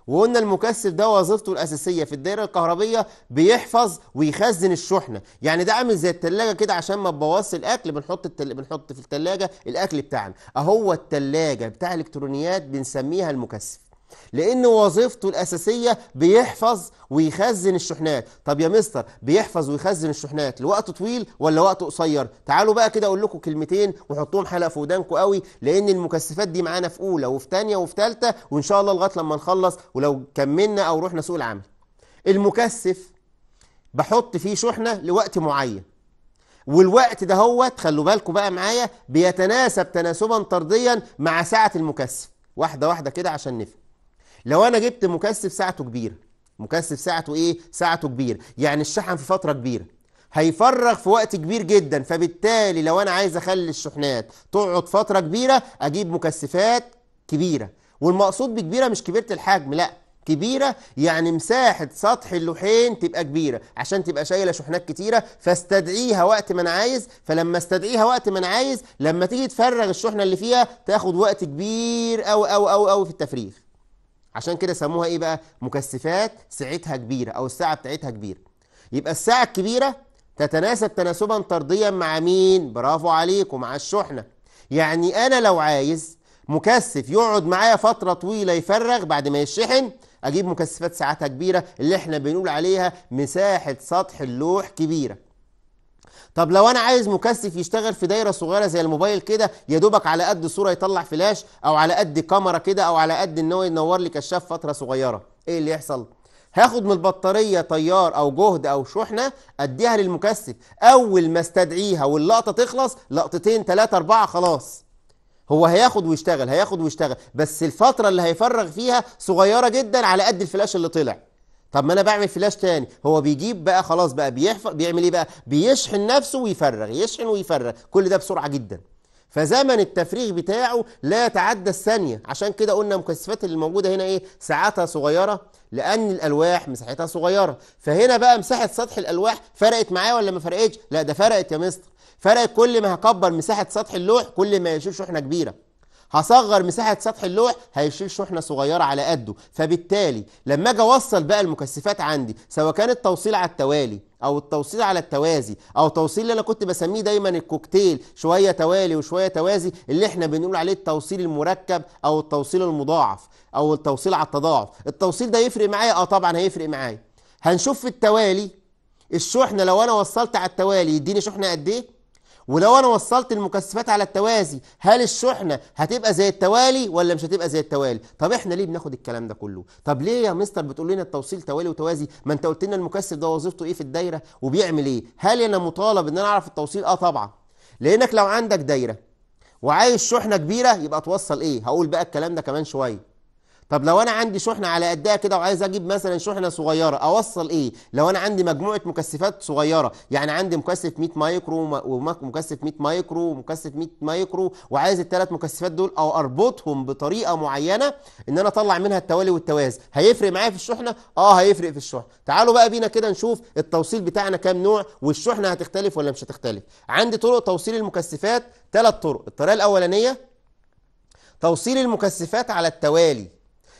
وقلنا المكثف ده وظيفته الاساسيه في الدائره الكهربيه بيحفظ ويخزن الشحنه يعني ده عامل زي التلاجه كده عشان ما تبوظش الاكل بنحط التل... بنحط في التلاجه الاكل بتاعنا اهو التلاجه بتاع الالكترونيات بنسميها المكثف لأن وظيفته الأساسية بيحفظ ويخزن الشحنات طب يا مستر بيحفظ ويخزن الشحنات لوقت طويل ولا وقت قصير تعالوا بقى كده أقول لكم كلمتين وحطوهم حلقة في ودانكم قوي لأن المكثفات دي معانا في أولى وفي ثانيه وفي ثالثه وإن شاء الله لغاية لما نخلص ولو كملنا أو رحنا سوق العمل المكثف بحط فيه شحنة لوقت معين والوقت ده هو خلوا بالكم بقى معايا بيتناسب تناسبا طرديا مع ساعة المكثف واحدة واحدة كده عشان نفهم لو انا جبت مكثف ساعته كبيره مكثف ساعته ايه ساعته كبير يعني الشحن في فتره كبيره هيفرغ في وقت كبير جدا فبالتالي لو انا عايز اخلي الشحنات تقعد فتره كبيره اجيب مكثفات كبيره والمقصود بكبيره مش كبيره الحجم لا كبيره يعني مساحه سطح اللوحين تبقى كبيره عشان تبقى شايله شحنات كتيره فاستدعيها وقت ما انا عايز فلما استدعيها وقت ما انا عايز لما تيجي تفرغ الشحنه اللي فيها تاخد وقت كبير او او او او في التفريغ عشان كده سموها ايه بقى مكثفات سعتها كبيره او الساعه بتاعتها كبيره يبقى الساعه الكبيره تتناسب تناسبا طرديا مع مين برافو عليك مع الشحنه يعني انا لو عايز مكثف يقعد معايا فتره طويله يفرغ بعد ما يشحن اجيب مكثفات ساعتها كبيره اللي احنا بنقول عليها مساحه سطح اللوح كبيره طب لو انا عايز مكثف يشتغل في دايره صغيره زي الموبايل كده يا دوبك على قد صوره يطلع فلاش او على قد كاميرا كده او على قد ان هو ينور لي كشاف فتره صغيره ايه اللي يحصل هاخد من البطاريه تيار او جهد او شحنه اديها للمكثف اول ما استدعيها واللقطه تخلص لقطتين ثلاثه اربعه خلاص هو هياخد ويشتغل هياخد ويشتغل بس الفتره اللي هيفرغ فيها صغيره جدا على قد الفلاش اللي طلع طب ما انا بعمل فلاش تاني هو بيجيب بقى خلاص بقى بيحفر بيعمل ايه بقى بيشحن نفسه ويفرغ يشحن ويفرغ كل ده بسرعه جدا فزمن التفريغ بتاعه لا يتعدى الثانيه عشان كده قلنا المكثفات اللي موجوده هنا ايه ساعتها صغيره لان الالواح مساحتها صغيره فهنا بقى مساحه سطح الالواح فرقت معايا ولا ما فرقتش لا ده فرقت يا مستر فرقت كل ما هكبر مساحه سطح اللوح كل ما يشوف شحنه كبيره هصغر مساحه سطح اللوح هيشيل شحنه صغيره على قده فبالتالي لما اجي اوصل بقى المكثفات عندي سواء كان التوصيل على التوالي او التوصيل على التوازي او توصيل اللي انا كنت بسميه دايما الكوكتيل شويه توالي وشويه توازي اللي احنا بنقول عليه التوصيل المركب او التوصيل المضاعف او التوصيل على التضاعف التوصيل ده يفرق معايا اه طبعا هيفرق معايا هنشوف في التوالي الشحنه لو انا وصلت على التوالي يديني شحنه قد ايه ولو انا وصلت المكثفات على التوازي هل الشحنه هتبقى زي التوالي ولا مش هتبقى زي التوالي طب احنا ليه بناخد الكلام ده كله طب ليه يا مستر بتقول لنا التوصيل توالي وتوازي ما انت قلت لنا المكثف ده وظيفته ايه في الدايره وبيعمل ايه هل انا مطالب ان انا اعرف التوصيل اه طبعا لانك لو عندك دايره وعايز شحنه كبيره يبقى توصل ايه هقول بقى الكلام ده كمان شويه طب لو انا عندي شحنه على قدها كده وعايز اجيب مثلا شحنه صغيره اوصل ايه لو انا عندي مجموعه مكثفات صغيره يعني عندي مكثف 100 مايكرو ومكثف 100 مايكرو ومكثف 100 مايكرو وعايز الثلاث مكثفات دول او اربطهم بطريقه معينه ان انا اطلع منها التوالي والتوازي هيفرق معايا في الشحنه اه هيفرق في الشحنه تعالوا بقى بينا كده نشوف التوصيل بتاعنا كام نوع والشحنه هتختلف ولا مش هتختلف عندي طرق توصيل المكثفات ثلاث طرق الطريقه الاولانيه توصيل المكثفات على التوالي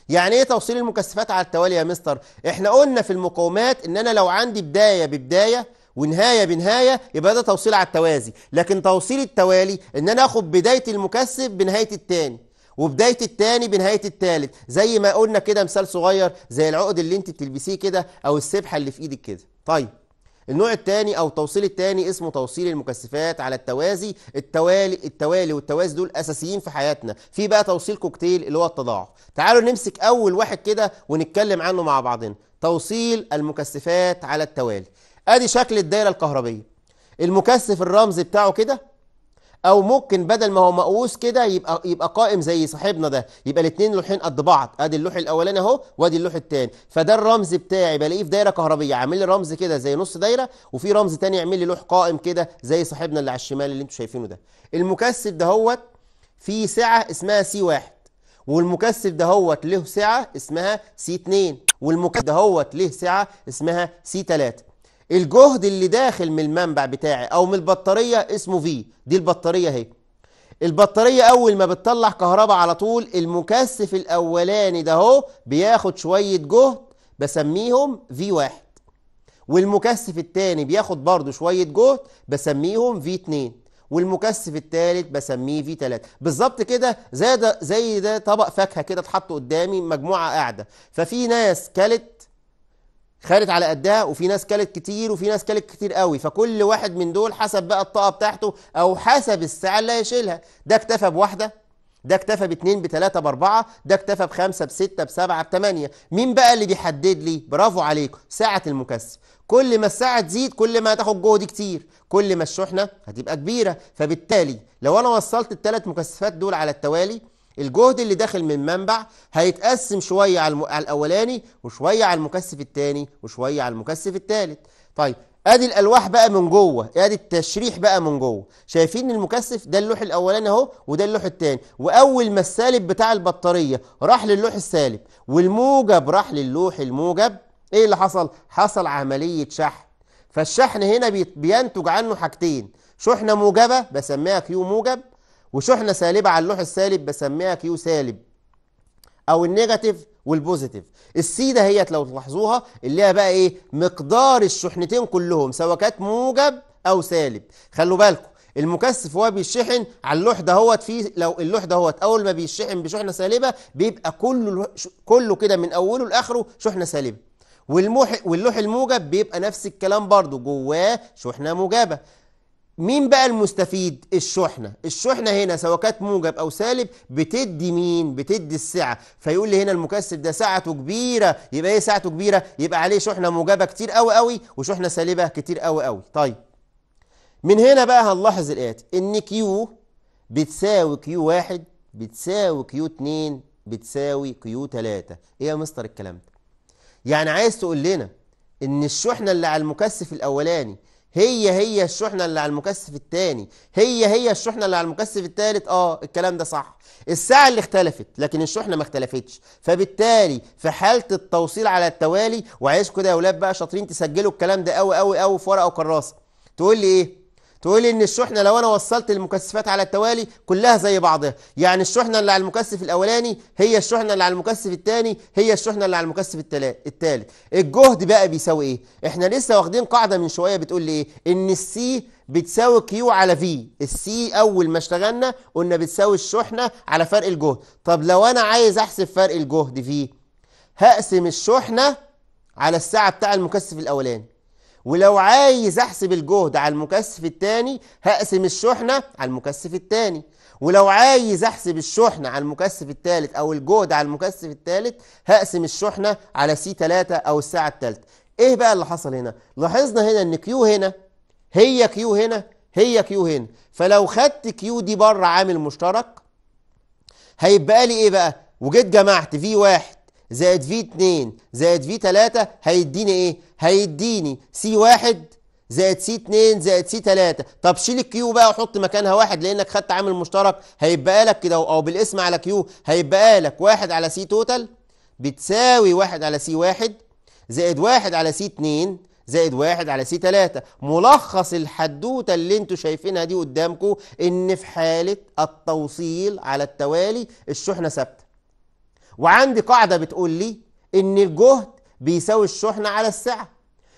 يعني ايه توصيل المكثفات على التوالي يا مستر احنا قلنا في المقاومات ان انا لو عندي بدايه ببدايه ونهايه بنهايه يبقى ده توصيل على التوازي لكن توصيل التوالي ان انا اخد بدايه المكثف بنهايه الثاني وبدايه الثاني بنهايه الثالث زي ما قلنا كده مثال صغير زي العقد اللي انت بتلبسيه كده او السبحه اللي في ايدك كده طيب النوع الثاني او التوصيل الثاني اسمه توصيل المكثفات على التوازي التوالي التوالي والتوازي دول اساسيين في حياتنا في بقى توصيل كوكتيل اللي هو التضاعف تعالوا نمسك اول واحد كده ونتكلم عنه مع بعضنا توصيل المكثفات على التوالي ادي شكل الدايره الكهربيه المكثف الرمز بتاعه كده او ممكن بدل ما هو مقوس كده يبقى يبقى قائم زي صاحبنا ده يبقى الاثنين لوحين قد بعض ادي اللوح الاولاني اهو وادي اللوح الثاني فده الرمز بتاعي بلاقيه في دايره كهربيه عامل لي رمز كده زي نص دايره وفي رمز ثاني يعمل لي لوح قائم كده زي صاحبنا اللي على الشمال اللي انتم شايفينه ده المكثف دهوت في سعه اسمها سي واحد والمكثف دهوت له سعه اسمها سي 2 والمكثف دهوت له سعه اسمها سي 3 الجهد اللي داخل من المنبع بتاعي او من البطاريه اسمه في دي البطاريه اهي البطاريه اول ما بتطلع كهرباء على طول المكثف الاولاني ده هو بياخد شويه جهد بسميهم في واحد والمكثف الثاني بياخد برضه شويه جهد بسميهم في 2 والمكثف الثالث بسميه في 3 بالظبط كده زي ده زي ده طبق فاكهه كده اتحط قدامي مجموعه قاعده ففي ناس كلت خالت على قدها وفي ناس كلت كتير وفي ناس كلت كتير قوي فكل واحد من دول حسب بقى الطاقه بتاعته او حسب الساعه اللي هيشيلها ده اكتفى بواحده ده اكتفى باتنين بتلاته باربعه ده اكتفى بخمسه بسته بسبعه بثمانيه مين بقى اللي بيحدد لي برافو عليكم ساعه المكثف كل ما الساعه تزيد كل ما هتاخد جهد كتير كل ما الشحنه هتبقى كبيره فبالتالي لو انا وصلت الثلاث مكثفات دول على التوالي الجهد اللي داخل من منبع هيتقسم شويه على, على الاولاني وشويه على المكثف الثاني وشويه على المكثف الثالث طيب ادي الالواح بقى من جوه ادي التشريح بقى من جوه شايفين المكثف ده اللوح الاولاني اهو وده اللوح الثاني واول ما السالب بتاع البطاريه راح للوح السالب والموجب راح للوح الموجب ايه اللي حصل حصل عمليه شحن فالشحن هنا بينتج عنه حاجتين شحنه موجبه بسميها كيو موجب وشحنه سالبه على اللوح السالب بسميها كيو سالب او النيجاتيف والبوزيتيف السي ده هيت لو تلاحظوها اللي هي بقى ايه مقدار الشحنتين كلهم سواء كانت موجب او سالب خلوا بالكم المكثف وهو بيشحن على اللوح دهوت فيه لو اللوح دهوت اول ما بيشحن بشحنه سالبه بيبقى كله كله كده من اوله لاخره شحنه سالبه واللوح الموجب بيبقى نفس الكلام برضو جواه شحنه موجبه مين بقى المستفيد الشحنه الشحنه هنا سواء كانت موجب او سالب بتدي مين بتدي السعه فيقول لي هنا المكثف ده سعته كبيره يبقى ايه سعته كبيره يبقى عليه شحنه موجبه كتير قوي قوي وشحنه سالبه كتير قوي قوي طيب من هنا بقى هنلاحظ الاتي ان كيو بتساوي كيو واحد بتساوي كيو اتنين بتساوي كيو تلاتة ايه يا مستر الكلام ده يعني عايز تقول لنا ان الشحنه اللي على المكثف الاولاني هي هي الشحنة اللي على المكثف الثاني هي هي الشحنة اللي على المكثف الثالث اه الكلام ده صح الساعة اللي اختلفت لكن الشحنة ما اختلفتش فبالتالي في حالة التوصيل على التوالي وعايزكم ده يا اولاد بقى شاطرين تسجلوا الكلام ده قوي قوي قوي في ورقة وكراسة تقول لي ايه تقول لي ان الشحنه لو انا وصلت المكثفات على التوالي كلها زي بعضها يعني الشحنه اللي على المكثف الاولاني هي الشحنه اللي على المكثف الثاني هي الشحنه اللي على المكثف الثالث الجهد بقى بيساوي ايه احنا لسه واخدين قاعده من شويه بتقول لي ايه ان السي بتساوي كيو على في السي اول ما اشتغلنا قلنا بتساوي الشحنه على فرق الجهد طب لو انا عايز احسب فرق الجهد في هقسم الشحنه على الساعه بتاع المكثف الاولاني ولو عايز احسب الجهد على المكثف الثاني هقسم الشحنه على المكثف الثاني ولو عايز احسب الشحنه على المكثف الثالث او الجهد على المكثف الثالث هقسم الشحنه على سي 3 او الساعه الثالثه ايه بقى اللي حصل هنا لاحظنا هنا ان كيو هنا هي كيو هنا هي كيو هنا فلو خدت كيو دي بره عامل مشترك هيبقى لي ايه بقى وجيت جمعت في واحد زائد في 2 زائد في 3 هيديني ايه هيديني سي 1 زائد سي 2 زائد سي 3 طب شيل الكيو بقى وحط مكانها واحد لانك خدت عامل مشترك هيبقى لك كده او بالاسم على كيو هيبقى لك واحد على سي توتال بتساوي واحد على سي واحد زائد واحد على سي 2 زائد واحد على سي 3 ملخص الحدوته اللي انتوا شايفينها دي قدامكم ان في حاله التوصيل على التوالي الشحنه ثابته وعندي قاعدة بتقول لي ان الجهد بيساوي الشحنة على السعة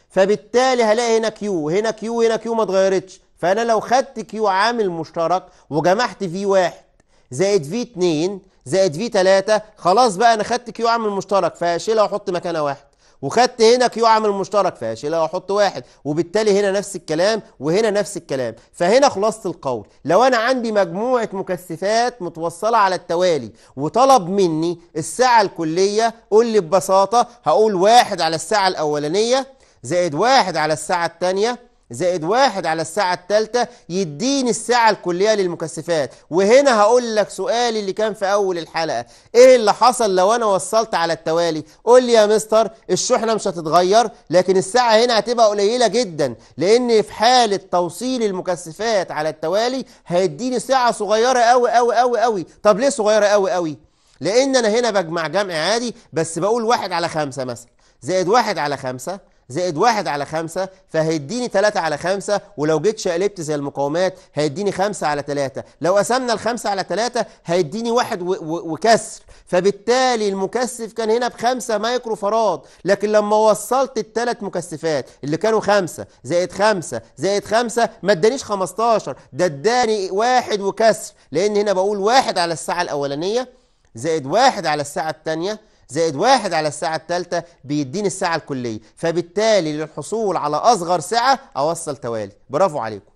فبالتالي هلاقي هنا كيو وهنا كيو وهنا كيو ما اتغيرتش فانا لو خدت كيو عامل مشترك وجمعت في واحد زائد في اتنين زائد في تلاتة خلاص بقى انا خدت كيو عامل مشترك فهشيلها واحط مكانها واحد وخدت هنا كيو عامل مشترك فاشل احط واحد وبالتالي هنا نفس الكلام وهنا نفس الكلام فهنا خلاصه القول لو انا عندي مجموعه مكثفات متوصله على التوالي وطلب مني الساعه الكليه قول لي ببساطه هقول واحد على الساعه الاولانيه زائد واحد على الساعه الثانيه زائد واحد على الساعة التالتة يديني الساعة الكلية للمكثفات وهنا هقول لك سؤالي اللي كان في أول الحلقة إيه اللي حصل لو أنا وصلت على التوالي قول لي يا مستر الشحنة مش هتتغير لكن الساعة هنا هتبقى قليلة جدا لأن في حالة توصيل المكثفات على التوالي هيديني ساعة صغيرة أوي أوي أوي أوي طب ليه صغيرة أوي أوي لأن أنا هنا بجمع جمع عادي بس بقول واحد على خمسة مثلا زائد واحد على خمسة زائد واحد على خمسة فهيديني تلاتة على خمسة ولو جيت شقلبت زي المقاومات هيديني خمسة على تلاتة لو قسمنا الخمسة على تلاتة هيديني واحد و... و... وكسر فبالتالي المكثف كان هنا بخمسة مايكرو فراد لكن لما وصلت التلات مكثفات اللي كانوا خمسة زائد خمسة زائد خمسة ما ادانيش 15 ده اداني واحد وكسر لان هنا بقول واحد على الساعة الاولانية زائد واحد على الساعة الثانية زائد واحد على الساعة التالتة بيديني الساعة الكلية فبالتالي للحصول على أصغر سعة أوصل توالي برافو عليكم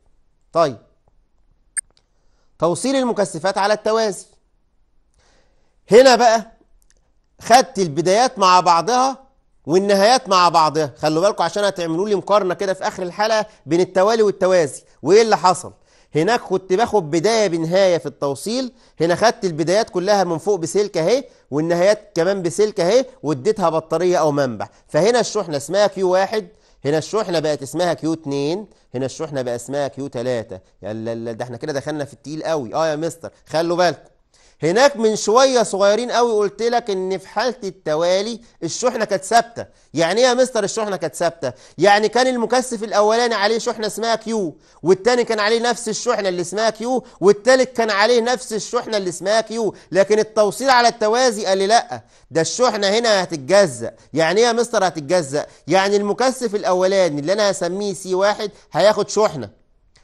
طيب توصيل المكثفات على التوازي هنا بقى خدت البدايات مع بعضها والنهايات مع بعضها خلوا بالكم عشان هتعملوا لي مقارنه كده في اخر الحلقه بين التوالي والتوازي وايه اللي حصل هناك كنت باخد بداية بنهاية في التوصيل هنا خدت البدايات كلها من فوق بسلك اهي والنهايات كمان بسلك اهي واديتها بطارية او منبع فهنا الشحنة اسمها كيو واحد هنا الشحنة بقت اسمها كيو 2 هنا الشحنة بقى اسمها كيو 3 يلا ده احنا كده دخلنا في التقيل قوي اه يا مستر خلوا بالكم هناك من شوية صغيرين قوي قلت لك ان في حالة التوالي الشحنة كانت ثابتة يعني ايه يا مستر الشحنة كانت ثابتة يعني كان المكثف الاولاني عليه شحنة اسمها كيو والتاني كان عليه نفس الشحنة اللي اسمها كيو والتالت كان عليه نفس الشحنة اللي اسمها كيو لكن التوصيل على التوازي قال لي لا ده الشحنة هنا هتتجزأ يعني ايه يا مستر هتتجزأ يعني المكثف الاولاني اللي انا هسميه سي واحد هياخد شحنة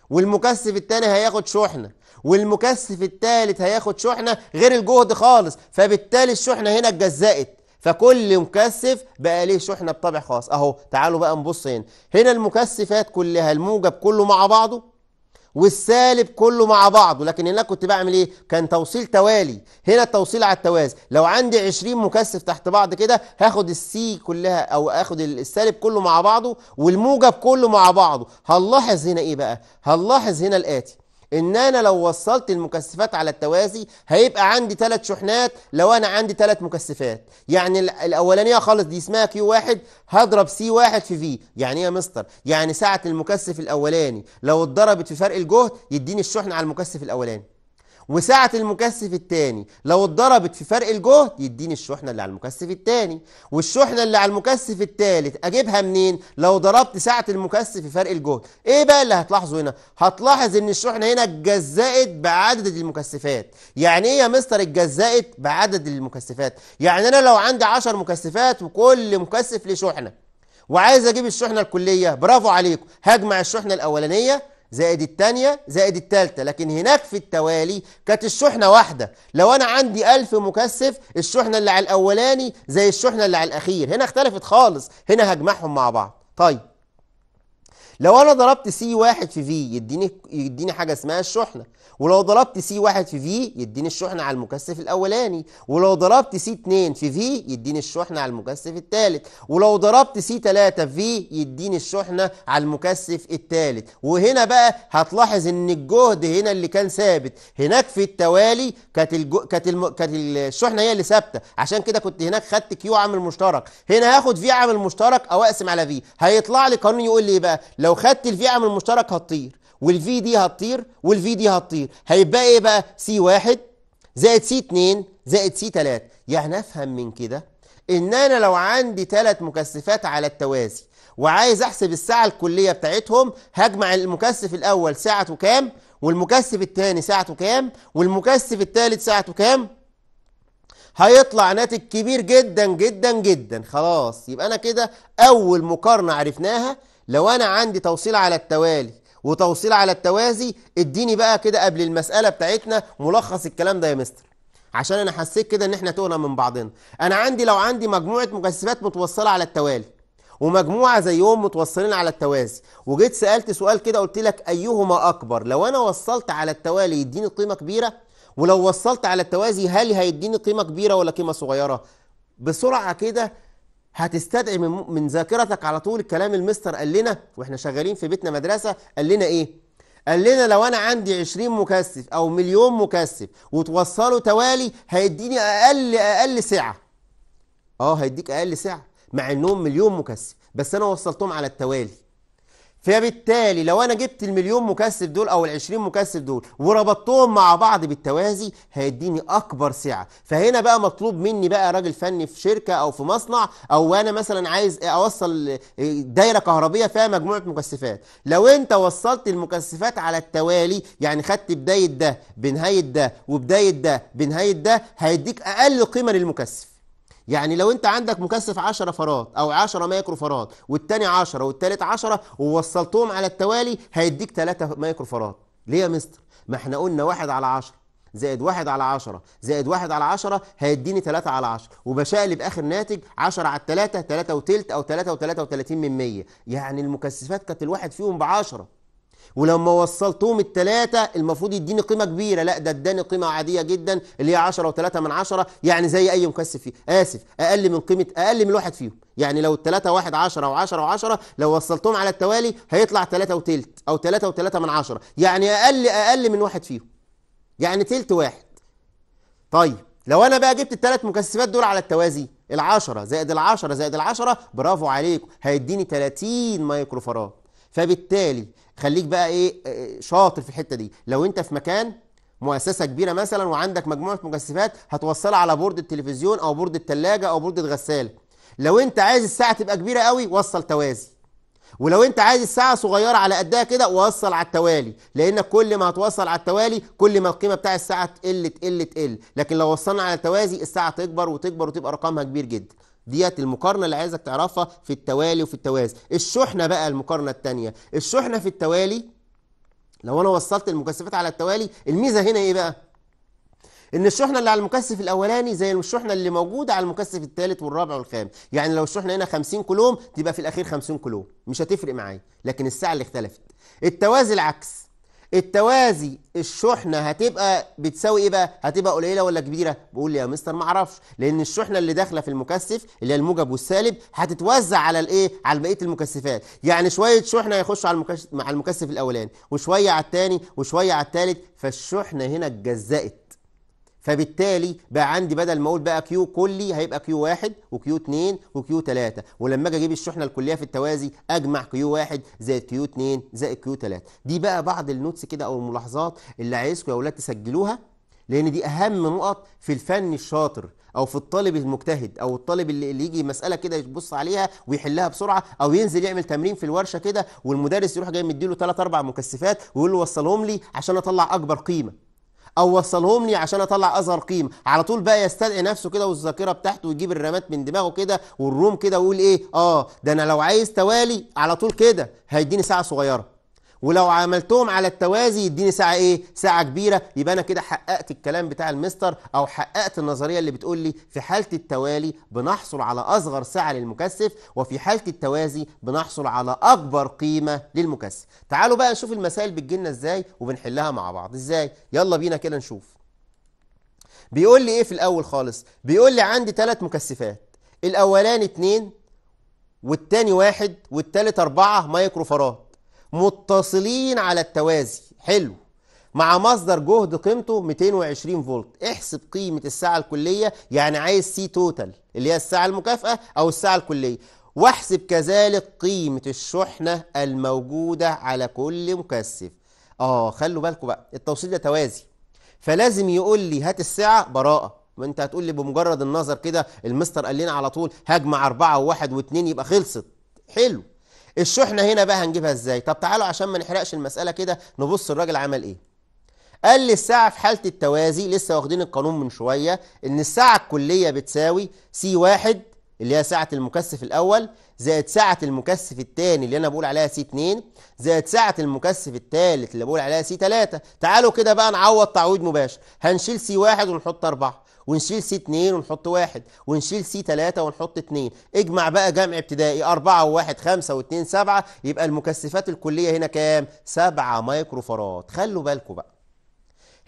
والمكثف التاني هياخد شحنة والمكثف الثالث هياخد شحنه غير الجهد خالص فبالتالي الشحنه هنا اتجزأت فكل مكثف بقى ليه شحنه بطبع خاص اهو تعالوا بقى نبص هنا هنا المكثفات كلها الموجب كله مع بعضه والسالب كله مع بعضه لكن هنا كنت بعمل ايه كان توصيل توالي هنا التوصيل على التوازي لو عندي 20 مكثف تحت بعض كده هاخد السي كلها او اخد السالب كله مع بعضه والموجب كله مع بعضه هنلاحظ هنا ايه بقى هنلاحظ هنا الاتي ان انا لو وصلت المكثفات على التوازي هيبقى عندي ثلاث شحنات لو انا عندي ثلاث مكثفات يعني الاولانيه خالص دي اسمها كيو واحد هضرب سي واحد في في يعني ايه يا مستر يعني ساعه المكثف الاولاني لو اتضربت في فرق الجهد يديني الشحنه على المكثف الاولاني وساعة المكثف الثاني لو اتضربت في فرق الجهد يديني الشحنة اللي على المكثف الثاني والشحنة اللي على المكثف الثالث اجيبها منين لو ضربت ساعة المكثف في فرق الجهد ايه بقى اللي هتلاحظه هنا هتلاحظ ان الشحنة هنا اتجزأت بعدد المكثفات يعني ايه يا مستر اتجزأت بعدد المكثفات يعني انا لو عندي 10 مكثفات وكل مكثف ليه شحنة وعايز اجيب الشحنة الكلية برافو عليكم هجمع الشحنة الاولانية زائد التانية زائد التالتة لكن هناك في التوالي كانت الشحنة واحدة لو أنا عندي ألف مكثف الشحنة اللي على الأولاني زي الشحنة اللي على الأخير هنا اختلفت خالص هنا هجمعهم مع بعض طيب لو أنا ضربت سي واحد في في يديني يديني حاجة اسمها الشحنة ولو ضربت سي 1 في في يديني الشحنة على المكثف الأولاني ولو ضربت سي 2 في في يديني الشحنة على المكثف الثالث ولو ضربت سي 3 في يديني الشحنة على المكثف الثالث وهنا بقى هتلاحظ إن الجهد هنا اللي كان ثابت هناك في التوالي كانت الجو... كانت الم... كانت الشحنة هي اللي ثابتة عشان كده كنت هناك خدت كيو عامل مشترك هنا هاخد في عامل مشترك أو أقسم على في هيطلع لي قانون يقول لي إيه بقى لو خدت الفي عامل مشترك هتطير والفي دي هتطير والفي دي هتطير هيبقى ايه بقى سي واحد زائد سي اتنين زائد سي تلات يعني افهم من كده ان انا لو عندي تلات مكثفات على التوازي وعايز احسب الساعة الكلية بتاعتهم هجمع المكثف الاول ساعته كام والمكثف الثاني ساعته كام والمكثف الثالث ساعته كام هيطلع ناتج كبير جدا جدا جدا خلاص يبقى انا كده اول مقارنة عرفناها لو انا عندي توصيل على التوالي وتوصيل على التوازي اديني بقى كده قبل المسألة بتاعتنا ملخص الكلام ده يا مستر عشان انا حسيت كده ان احنا تهنا من بعضنا انا عندي لو عندي مجموعة مكثفات متوصلة على التوالي ومجموعة زيهم متوصلين على التوازي وجيت سألت سؤال كده قلت لك أيهما أكبر لو أنا وصلت على التوالي يديني قيمة كبيرة ولو وصلت على التوازي هل هيديني قيمة كبيرة ولا قيمة صغيرة بسرعة كده هتستدعي من, من ذاكرتك على طول الكلام المستر قال لنا واحنا شغالين في بيتنا مدرسه قال لنا ايه قال لنا لو انا عندي 20 مكثف او مليون مكثف وتوصله توالي هيديني اقل اقل سعه اه هيديك اقل سعه مع انهم مليون مكثف بس انا وصلتهم على التوالي فبالتالي لو انا جبت المليون مكثف دول او العشرين 20 مكثف دول وربطتهم مع بعض بالتوازي هيديني اكبر سعه فهنا بقى مطلوب مني بقى راجل فني في شركه او في مصنع او انا مثلا عايز اوصل آه، دايره كهربيه فيها مجموعه مكثفات لو انت وصلت المكثفات على التوالي يعني خدت بدايه ده بنهايه ده وبدايه ده بنهايه ده هيديك اقل قيمه للمكثف يعني لو انت عندك مكثف 10 فرات او 10 مايكرو فرات والتاني 10 والتالت 10 ووصلتهم على التوالي هيديك 3 مايكرو فرات ليه يا مستر ما احنا قلنا 1 على 10 زائد 1 على 10 زائد 1 على 10 هيديني 3 على 10 وبشقلب اخر ناتج 10 على 3 3 وثلث او 3 و33 من 100 يعني المكثفات كانت الواحد فيهم ب 10 ولما وصلتهم التلاتة المفروض يديني قيمة كبيرة لا ده اداني قيمة عادية جدا اللي هي 10 و3 من 10 يعني زي أي مكثف فيه آسف أقل من قيمة أقل من الواحد فيهم يعني لو التلاتة واحد 10 و10 و10 لو وصلتهم على التوالي هيطلع 3 وتلت أو 3 وتلاتة من 10 يعني أقل أقل من واحد فيهم يعني تلت واحد طيب لو انا بقى جبت الثلاث مكثفات دول على التوازي ال10 زائد ال10 زائد ال10 برافو عليكم هيديني 30 مايكرو فراد فبالتالي خليك بقى ايه آه، شاطر في الحته دي لو انت في مكان مؤسسه كبيره مثلا وعندك مجموعه مجسفات هتوصلها على بورد التلفزيون او بورد الثلاجه او بورد الغساله لو انت عايز الساعه تبقى كبيره قوي وصل توازي ولو انت عايز الساعه صغيره على قدها كده وصل على التوالي لانك كل ما هتوصل على التوالي كل ما القيمه بتاع الساعه تقل تقل تقل لكن لو وصلنا على التوازي الساعه تكبر وتكبر وتبقى رقمها كبير جدا ديت المقارنة اللي عايزك تعرفها في التوالي وفي التوازي الشحنة بقى المقارنة الثانية الشحنة في التوالي لو أنا وصلت المكثفات على التوالي الميزة هنا إيه بقى؟ ان الشحنه اللي على المكثف الاولاني زي الشحنه اللي موجوده على المكثف الثالث والرابع والخامس يعني لو الشحنه هنا 50 كولوم تبقى في الاخير 50 كولوم، مش هتفرق معايا لكن الساعه اللي اختلفت التوازي العكس التوازي الشحنه هتبقى بتساوي ايه بقى هتبقى قليله ولا كبيره بقول لي يا مستر ما اعرفش لان الشحنه اللي داخله في المكثف اللي هي الموجب والسالب هتتوزع على الايه على بقيه المكثفات يعني شويه شحنه هيخشوا على المكثف على المكثف الاولاني وشويه على الثاني وشويه على الثالث فالشحنه هنا اتجزأت فبالتالي بقى عندي بدل ما اقول بقى كيو كلي هيبقى كيو واحد وكيو اتنين وكيو تلاته ولما اجي اجيب الشحنه الكليه في التوازي اجمع كيو واحد زائد كيو اتنين زائد كيو تلاته دي بقى بعض النوتس كده او الملاحظات اللي عايزكم يا اولاد تسجلوها لان دي اهم نقط في الفن الشاطر او في الطالب المجتهد او الطالب اللي, اللي يجي مساله كده يبص عليها ويحلها بسرعه او ينزل يعمل تمرين في الورشه كده والمدرس يروح جاي مديله ثلاث اربع مكثفات ويقول له وصلهم لي عشان اطلع اكبر قيمه او وصلهم لي عشان اطلع اصغر قيمه على طول بقى يستدعي نفسه كده والذاكره بتاعته ويجيب الرامات من دماغه كده والروم كده ويقول ايه اه ده انا لو عايز توالي على طول كده هيديني ساعه صغيره ولو عملتهم على التوازي يديني ساعه ايه ساعه كبيره يبقى انا كده حققت الكلام بتاع المستر او حققت النظريه اللي بتقول لي في حاله التوالي بنحصل على اصغر ساعه للمكثف وفي حاله التوازي بنحصل على اكبر قيمه للمكثف تعالوا بقى نشوف المسائل بتجينا ازاي وبنحلها مع بعض ازاي يلا بينا كده نشوف بيقول لي ايه في الاول خالص بيقول لي عندي ثلاث مكثفات الاولاني اتنين والتاني واحد والتالت اربعة مايكرو فراد متصلين على التوازي حلو مع مصدر جهد قيمته 220 فولت احسب قيمة الساعة الكلية يعني عايز سي توتال اللي هي الساعة المكافأة أو الساعة الكلية واحسب كذلك قيمة الشحنة الموجودة على كل مكثف اه خلوا بالكم بقى التوصيل ده توازي فلازم يقول لي هات الساعة براءة ما انت هتقول لي بمجرد النظر كده المستر قال لنا على طول هجمع أربعة وواحد واتنين يبقى خلصت حلو الشحنه هنا بقى هنجيبها ازاي طب تعالوا عشان ما نحرقش المساله كده نبص الراجل عمل ايه قال لي الساعه في حاله التوازي لسه واخدين القانون من شويه ان الساعه الكليه بتساوي سي واحد اللي هي ساعه المكثف الاول زائد ساعه المكثف الثاني اللي انا بقول عليها سي 2 زائد ساعه المكثف الثالث اللي بقول عليها سي 3 تعالوا كده بقى نعوض تعويض مباشر هنشيل سي واحد ونحط 4 ونشيل سي 2 ونحط 1 ونشيل سي 3 ونحط 2 اجمع بقى جمع ابتدائي 4 و1 5 و2 7 يبقى المكثفات الكليه هنا كام 7 مايكرو فراد خلوا بالكم بقى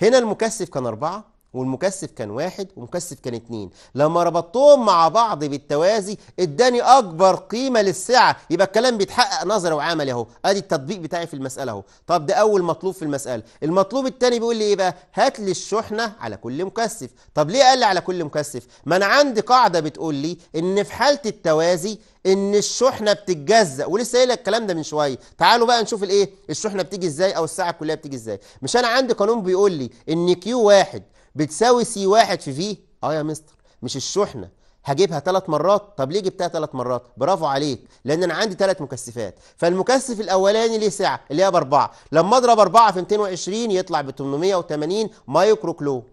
هنا المكثف كان 4 والمكثف كان واحد ومكثف كان اتنين لما ربطتهم مع بعض بالتوازي اداني اكبر قيمه للسعه يبقى الكلام بيتحقق نظري وعملي اهو ادي التطبيق بتاعي في المساله اهو طب ده اول مطلوب في المساله المطلوب التاني بيقول لي ايه بقى هات لي الشحنه على كل مكثف طب ليه قال لي على كل مكثف ما انا عندي قاعده بتقول لي ان في حاله التوازي ان الشحنه بتتجزأ ولسه قايل الكلام ده من شويه تعالوا بقى نشوف الايه الشحنه بتيجي ازاي او الساعه الكليه بتيجي ازاي مش انا عندي قانون بيقول لي ان كيو واحد بتساوي سي واحد في في اه يا مستر مش الشحنه هجيبها ثلاث مرات طب ليه جبتها ثلاث مرات برافو عليك لان انا عندي ثلاث مكثفات فالمكثف الاولاني ليه سعه اللي هي باربعه لما اضرب 4 في 220 يطلع ب 880 مايكرو كلو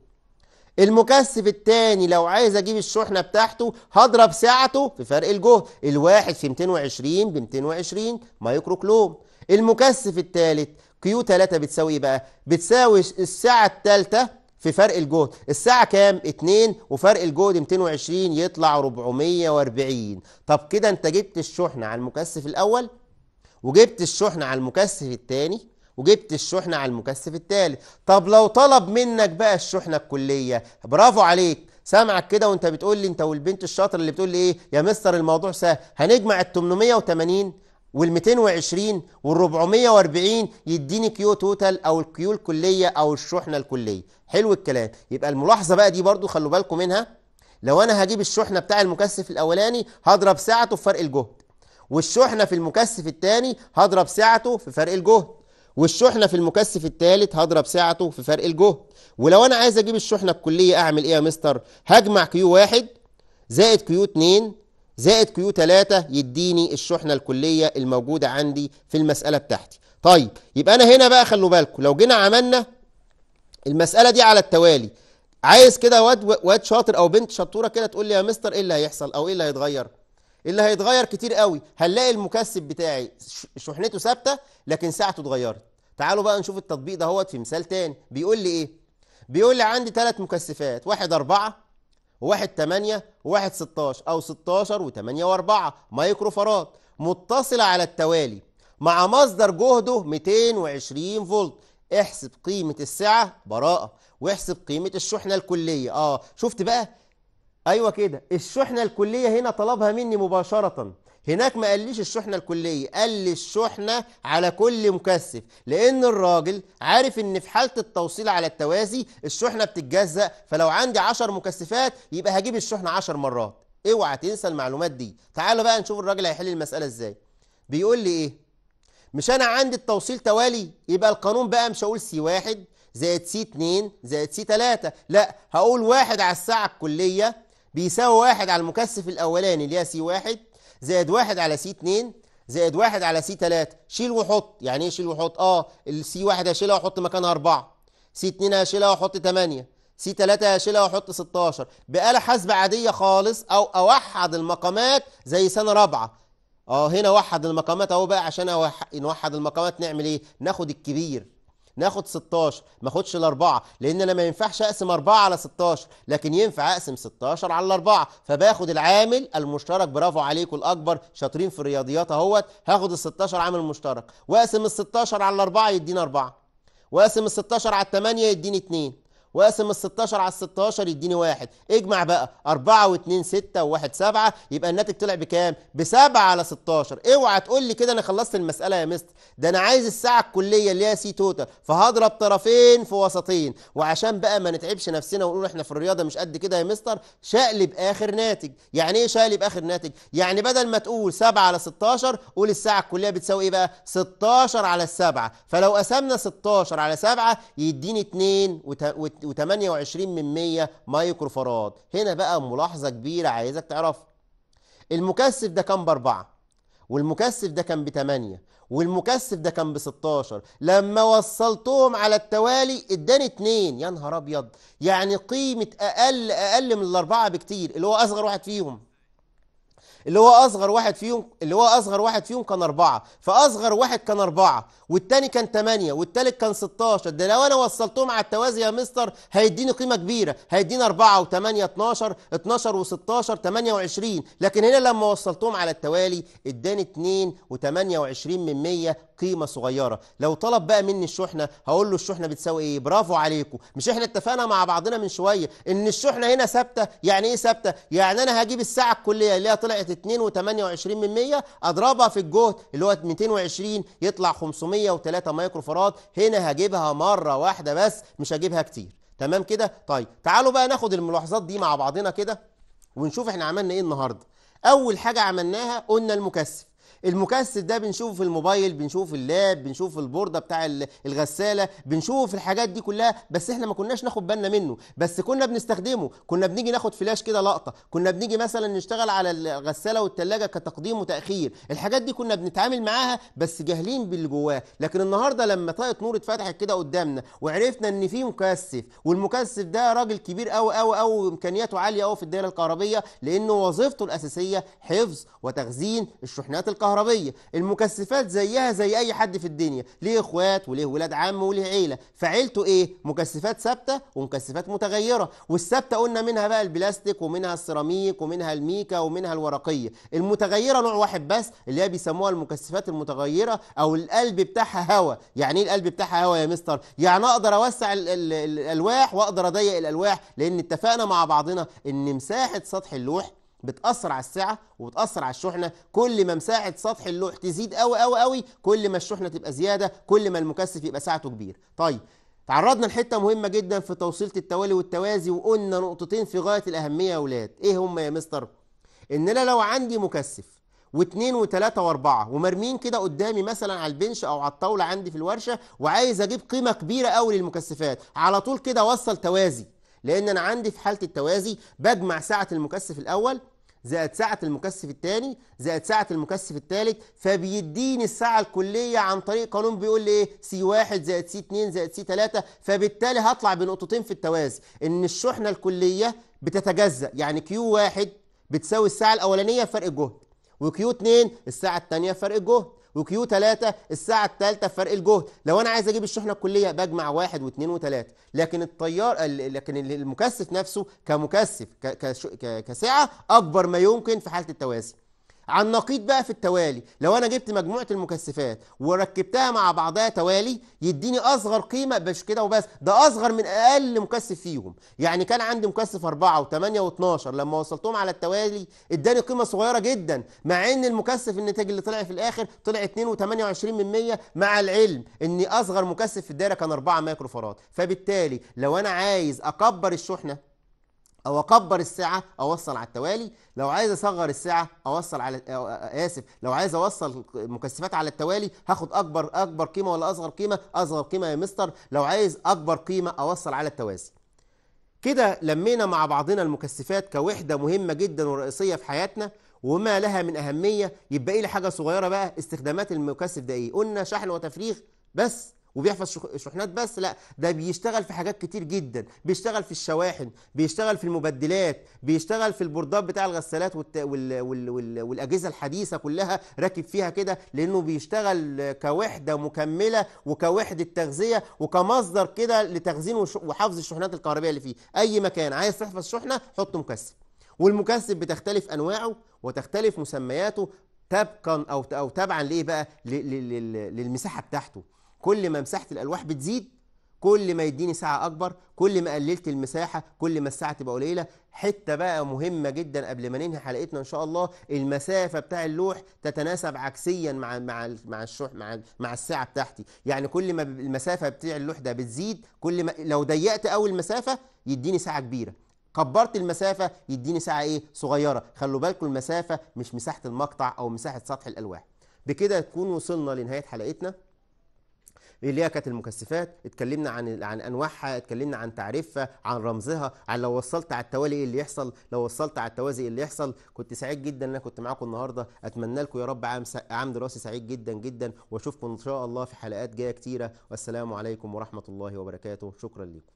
المكثف الثاني لو عايز اجيب الشحنه بتاعته هضرب سعته في فرق الجهد الواحد في 220 ب 220 مايكرو كلوم المكثف الثالث كيو 3 بتساوي ايه بقى بتساوي السعه الثالثه في فرق الجهد الساعة كام 2 وفرق الجهد 220 يطلع 440 طب كده انت جبت الشحنة على المكثف الاول وجبت الشحنة على المكثف الثاني وجبت الشحنة على المكثف الثالث طب لو طلب منك بقى الشحنة الكلية برافو عليك سامعك كده وانت بتقول لي انت والبنت الشاطره اللي بتقول لي ايه يا مستر الموضوع سهل هنجمع ال 880 وال220 وال440 يديني كيو توتال او الكيو الكليه او الشحنه الكليه حلو الكلام يبقى الملاحظه بقى دي برضو خلوا بالكم منها لو انا هجيب الشحنه بتاع المكثف الاولاني هضرب سعته في فرق الجهد والشحنه في المكثف الثاني هضرب سعته في فرق الجهد والشحنه في المكثف الثالث هضرب سعته في فرق الجهد ولو انا عايز اجيب الشحنه الكليه اعمل ايه يا مستر هجمع كيو واحد زائد كيو 2 زائد كيو 3 يديني الشحنه الكليه الموجوده عندي في المساله بتاعتي طيب يبقى انا هنا بقى خلوا بالكم لو جينا عملنا المساله دي على التوالي عايز كده واد واد شاطر او بنت شطوره كده تقول لي يا مستر ايه اللي هيحصل او ايه اللي هيتغير إيه اللي هيتغير كتير قوي هنلاقي المكثف بتاعي شحنته ثابته لكن ساعته اتغيرت تعالوا بقى نشوف التطبيق دهوت في مثال تاني بيقول لي ايه بيقول لي عندي ثلاث مكثفات واحد أربعة واحد 8 واحد 16 أو 16 و8 و4 مايكرو فراد متصلة على التوالي مع مصدر جهده 220 فولت احسب قيمة السعة براءة واحسب قيمة الشحنة الكلية اه شفت بقى ايوه كده الشحنة الكلية هنا طلبها مني مباشرة هناك ما قاليش الشحنة الكلية قال لي الشحنة على كل مكثف لأن الراجل عارف إن في حالة التوصيل على التوازي الشحنة بتتجزأ فلو عندي 10 مكثفات يبقى هجيب الشحنة 10 مرات اوعى تنسى المعلومات دي تعالوا بقى نشوف الراجل هيحل المسألة ازاي بيقول لي ايه مش انا عندي التوصيل توالي يبقى القانون بقى مش هقول سي واحد زائد سي 2 زائد سي 3 لا هقول واحد على الساعة الكلية بيساوي واحد على المكثف الأولاني اللي هي سي واحد زائد 1 على سي 2 زائد 1 على سي 3 شيل وحط يعني ايه شيل وحط اه السي 1 هشيلها واحط مكانها 4 سي 2 هشيلها واحط 8 سي 3 هشيلها واحط 16 بآلة حاسبة عادية خالص او اوحد المقامات زي سنة رابعة اه هنا وحد المقامات اهو بقى عشان نوحد المقامات نعمل ايه ناخد الكبير ناخد 16 ما اخدش الاربعه لان انا ما ينفعش اقسم أربعة على 16 لكن ينفع اقسم 16 على الاربعه فباخد العامل المشترك برافو عليكم الاكبر شاطرين في الرياضيات اهوت هاخد ال 16 عامل مشترك واقسم ال 16 على الاربعه يديني أربعة واقسم ال 16 على 8 يديني 2 واقسم ال 16 على ال 16 يديني واحد اجمع بقى 4 و2 6 و1 7 يبقى الناتج طلع بكام ب 7 على 16 اوعى تقول لي كده انا خلصت المساله يا مستر ده انا عايز الساعه الكليه اللي هي سي توتال فهضرب طرفين في وسطين وعشان بقى ما نتعبش نفسنا ونقول احنا في الرياضه مش قد كده يا مستر شقلب اخر ناتج يعني ايه شقلب اخر ناتج يعني بدل ما تقول 7 على 16 قول الساعه الكليه بتساوي ايه بقى 16 على 7 فلو قسمنا 16 على 7 يديني 2 و و 28 من 100 مايكرو فراد هنا بقى ملاحظة كبيرة عايزك تعرفها المكثف ده كان بأربعة والمكثف ده كان بتمانية والمكثف ده كان بستاشر لما وصلتهم على التوالي اداني اتنين يا نهار ابيض يعني قيمة اقل اقل من الاربعة بكتير اللي هو اصغر واحد فيهم اللي هو اصغر واحد فيهم اللي هو اصغر واحد فيهم كان أربعة فاصغر واحد كان أربعة والتاني كان تمانية والتالت كان 16 ده لو انا وصلتهم على التوازي يا مستر هيديني قيمه كبيره هيديني اربعه و8 12 12 و16 28 لكن هنا لما وصلتهم على التوالي اداني 2 و28 من 100 قيمه صغيره لو طلب بقى مني الشحنه هقول له الشحنه بتساوي ايه برافو عليكم مش احنا اتفقنا مع بعضنا من شويه ان الشحنه هنا ثابته يعني ايه ثابته يعني انا هجيب الساعه الكليه اللي هي طلعت 2.28 من 100 اضربها في الجهد اللي هو 220 يطلع 503 مايكرو فراد هنا هجيبها مره واحده بس مش هجيبها كتير تمام كده طيب تعالوا بقى ناخد الملاحظات دي مع بعضنا كده ونشوف احنا عملنا ايه النهارده اول حاجه عملناها قلنا المكثف المكثف ده بنشوفه في الموبايل بنشوفه في اللاب بنشوفه في البورده بتاع الغساله بنشوفه في الحاجات دي كلها بس احنا ما كناش ناخد بالنا منه بس كنا بنستخدمه كنا بنيجي ناخد فلاش كده لقطه كنا بنيجي مثلا نشتغل على الغساله والثلاجه كتقديم وتاخير الحاجات دي كنا بنتعامل معاها بس جاهلين باللي جواه لكن النهارده لما طاقه نور اتفتحت كده قدامنا وعرفنا ان في مكثف والمكثف ده راجل كبير قوي قوي قوي وامكانياته عاليه قوي في الدائره الكهربيه لانه وظيفته الاساسيه حفظ وتخزين الشحنات الكهربية. الكهربيه المكثفات زيها زي اي حد في الدنيا ليه اخوات وليه ولاد عم وليه عيله فعيلته ايه مكثفات ثابته ومكثفات متغيره والثابته قلنا منها بقى البلاستيك ومنها السيراميك ومنها الميكا ومنها الورقيه المتغيره نوع واحد بس اللي هي بيسموها المكثفات المتغيره او القلب بتاعها هوا يعني ايه القلب بتاعها هوا يا مستر يعني اقدر اوسع الالواح واقدر اضيق الالواح لان اتفقنا مع بعضنا ان مساحه سطح اللوح بتاثر على السعه وبتاثر على الشحنه كل ما مساحه سطح اللوح تزيد قوي قوي قوي كل ما الشحنه تبقى زياده كل ما المكثف يبقى سعته كبير طيب تعرضنا لحته مهمه جدا في توصيله التوالي والتوازي وقلنا نقطتين في غايه الاهميه يا اولاد ايه هم يا مستر ان انا لو عندي مكثف واثنين وثلاثة واربعة ومرمين كده قدامي مثلا على البنش او على الطاولة عندي في الورشة وعايز اجيب قيمة كبيرة قوي للمكثفات على طول كده وصل توازي لان انا عندي في حالة التوازي بجمع سعة المكثف الاول زائد ساعة المكثف الثاني زائد ساعة المكثف الثالث فبيديني الساعة الكلية عن طريق قانون بيقول لي ايه سي 1 زائد سي 2 زائد سي 3 فبالتالي هطلع بنقطتين في التوازي ان الشحنة الكلية بتتجزأ يعني كيو 1 بتساوي الساعة الأولانية فرق الجهد وكيو 2 الساعة الثانية فرق الجهد وكيو 3 الساعه الثالثه فرق الجهد لو انا عايز اجيب الشحنه الكليه بجمع واحد واثنين وثلاثه لكن التيار لكن المكثف نفسه كمكثف كسعه اكبر ما يمكن في حاله التوازي على النقيض بقى في التوالي لو انا جبت مجموعه المكثفات وركبتها مع بعضها توالي يديني اصغر قيمه مش كده وبس ده اصغر من اقل مكثف فيهم يعني كان عندي مكثف 4 و8 و12 لما وصلتهم على التوالي اداني قيمه صغيره جدا مع ان المكثف النتاج اللي طلع في الاخر طلع 2.28% مع العلم ان اصغر مكثف في الدايره كان 4 مايكرو فراد فبالتالي لو انا عايز اكبر الشحنه او اكبر الساعه اوصل على التوالي لو عايز اصغر الساعه اوصل على اسف لو عايز اوصل مكثفات على التوالي هاخد اكبر اكبر قيمه ولا اصغر قيمه اصغر قيمه يا مستر لو عايز اكبر قيمه اوصل على التوازي كده لمينا مع بعضنا المكثفات كوحده مهمه جدا ورئيسيه في حياتنا وما لها من اهميه يبقى ايه لي حاجه صغيره بقى استخدامات المكثف ده ايه قلنا شحن وتفريغ بس وبيحفظ شحنات بس لا ده بيشتغل في حاجات كتير جدا بيشتغل في الشواحن بيشتغل في المبدلات بيشتغل في البوردات بتاع الغسالات والت... وال... وال... وال... والاجهزه الحديثه كلها راكب فيها كده لانه بيشتغل كوحده مكمله وكوحده تغذيه وكمصدر كده لتخزين وش... وحفظ الشحنات الكهربائيه اللي فيه اي مكان عايز تحفظ شحنه حط مكثف والمكثف بتختلف انواعه وتختلف مسمياته تبقى او او تبعا لايه بقى للمساحه بتاعته كل ما مساحه الالواح بتزيد كل ما يديني ساعه اكبر كل ما قللت المساحه كل ما الساعه تبقى قليله حته بقى مهمه جدا قبل ما ننهي حلقتنا ان شاء الله المسافه بتاع اللوح تتناسب عكسيا مع مع مع الشح مع مع الساعه بتاعتي يعني كل ما المسافه بتاع اللوح ده بتزيد كل ما لو ضيقت قوي المسافه يديني ساعه كبيره كبرت المسافه يديني ساعه ايه صغيره خلوا بالكم المسافه مش مساحه المقطع او مساحه سطح الالواح بكده تكون وصلنا لنهايه حلقتنا اللي هي كانت المكثفات اتكلمنا عن عن انواعها اتكلمنا عن تعريفها عن رمزها عن لو وصلت على التوالي ايه اللي يحصل لو وصلت على التوازي ايه اللي يحصل كنت سعيد جدا ان انا كنت معاكم النهارده اتمنى لكم يا رب عام عام دراسي سعيد جدا جدا واشوفكم ان شاء الله في حلقات جايه كتيره والسلام عليكم ورحمه الله وبركاته شكرا لكم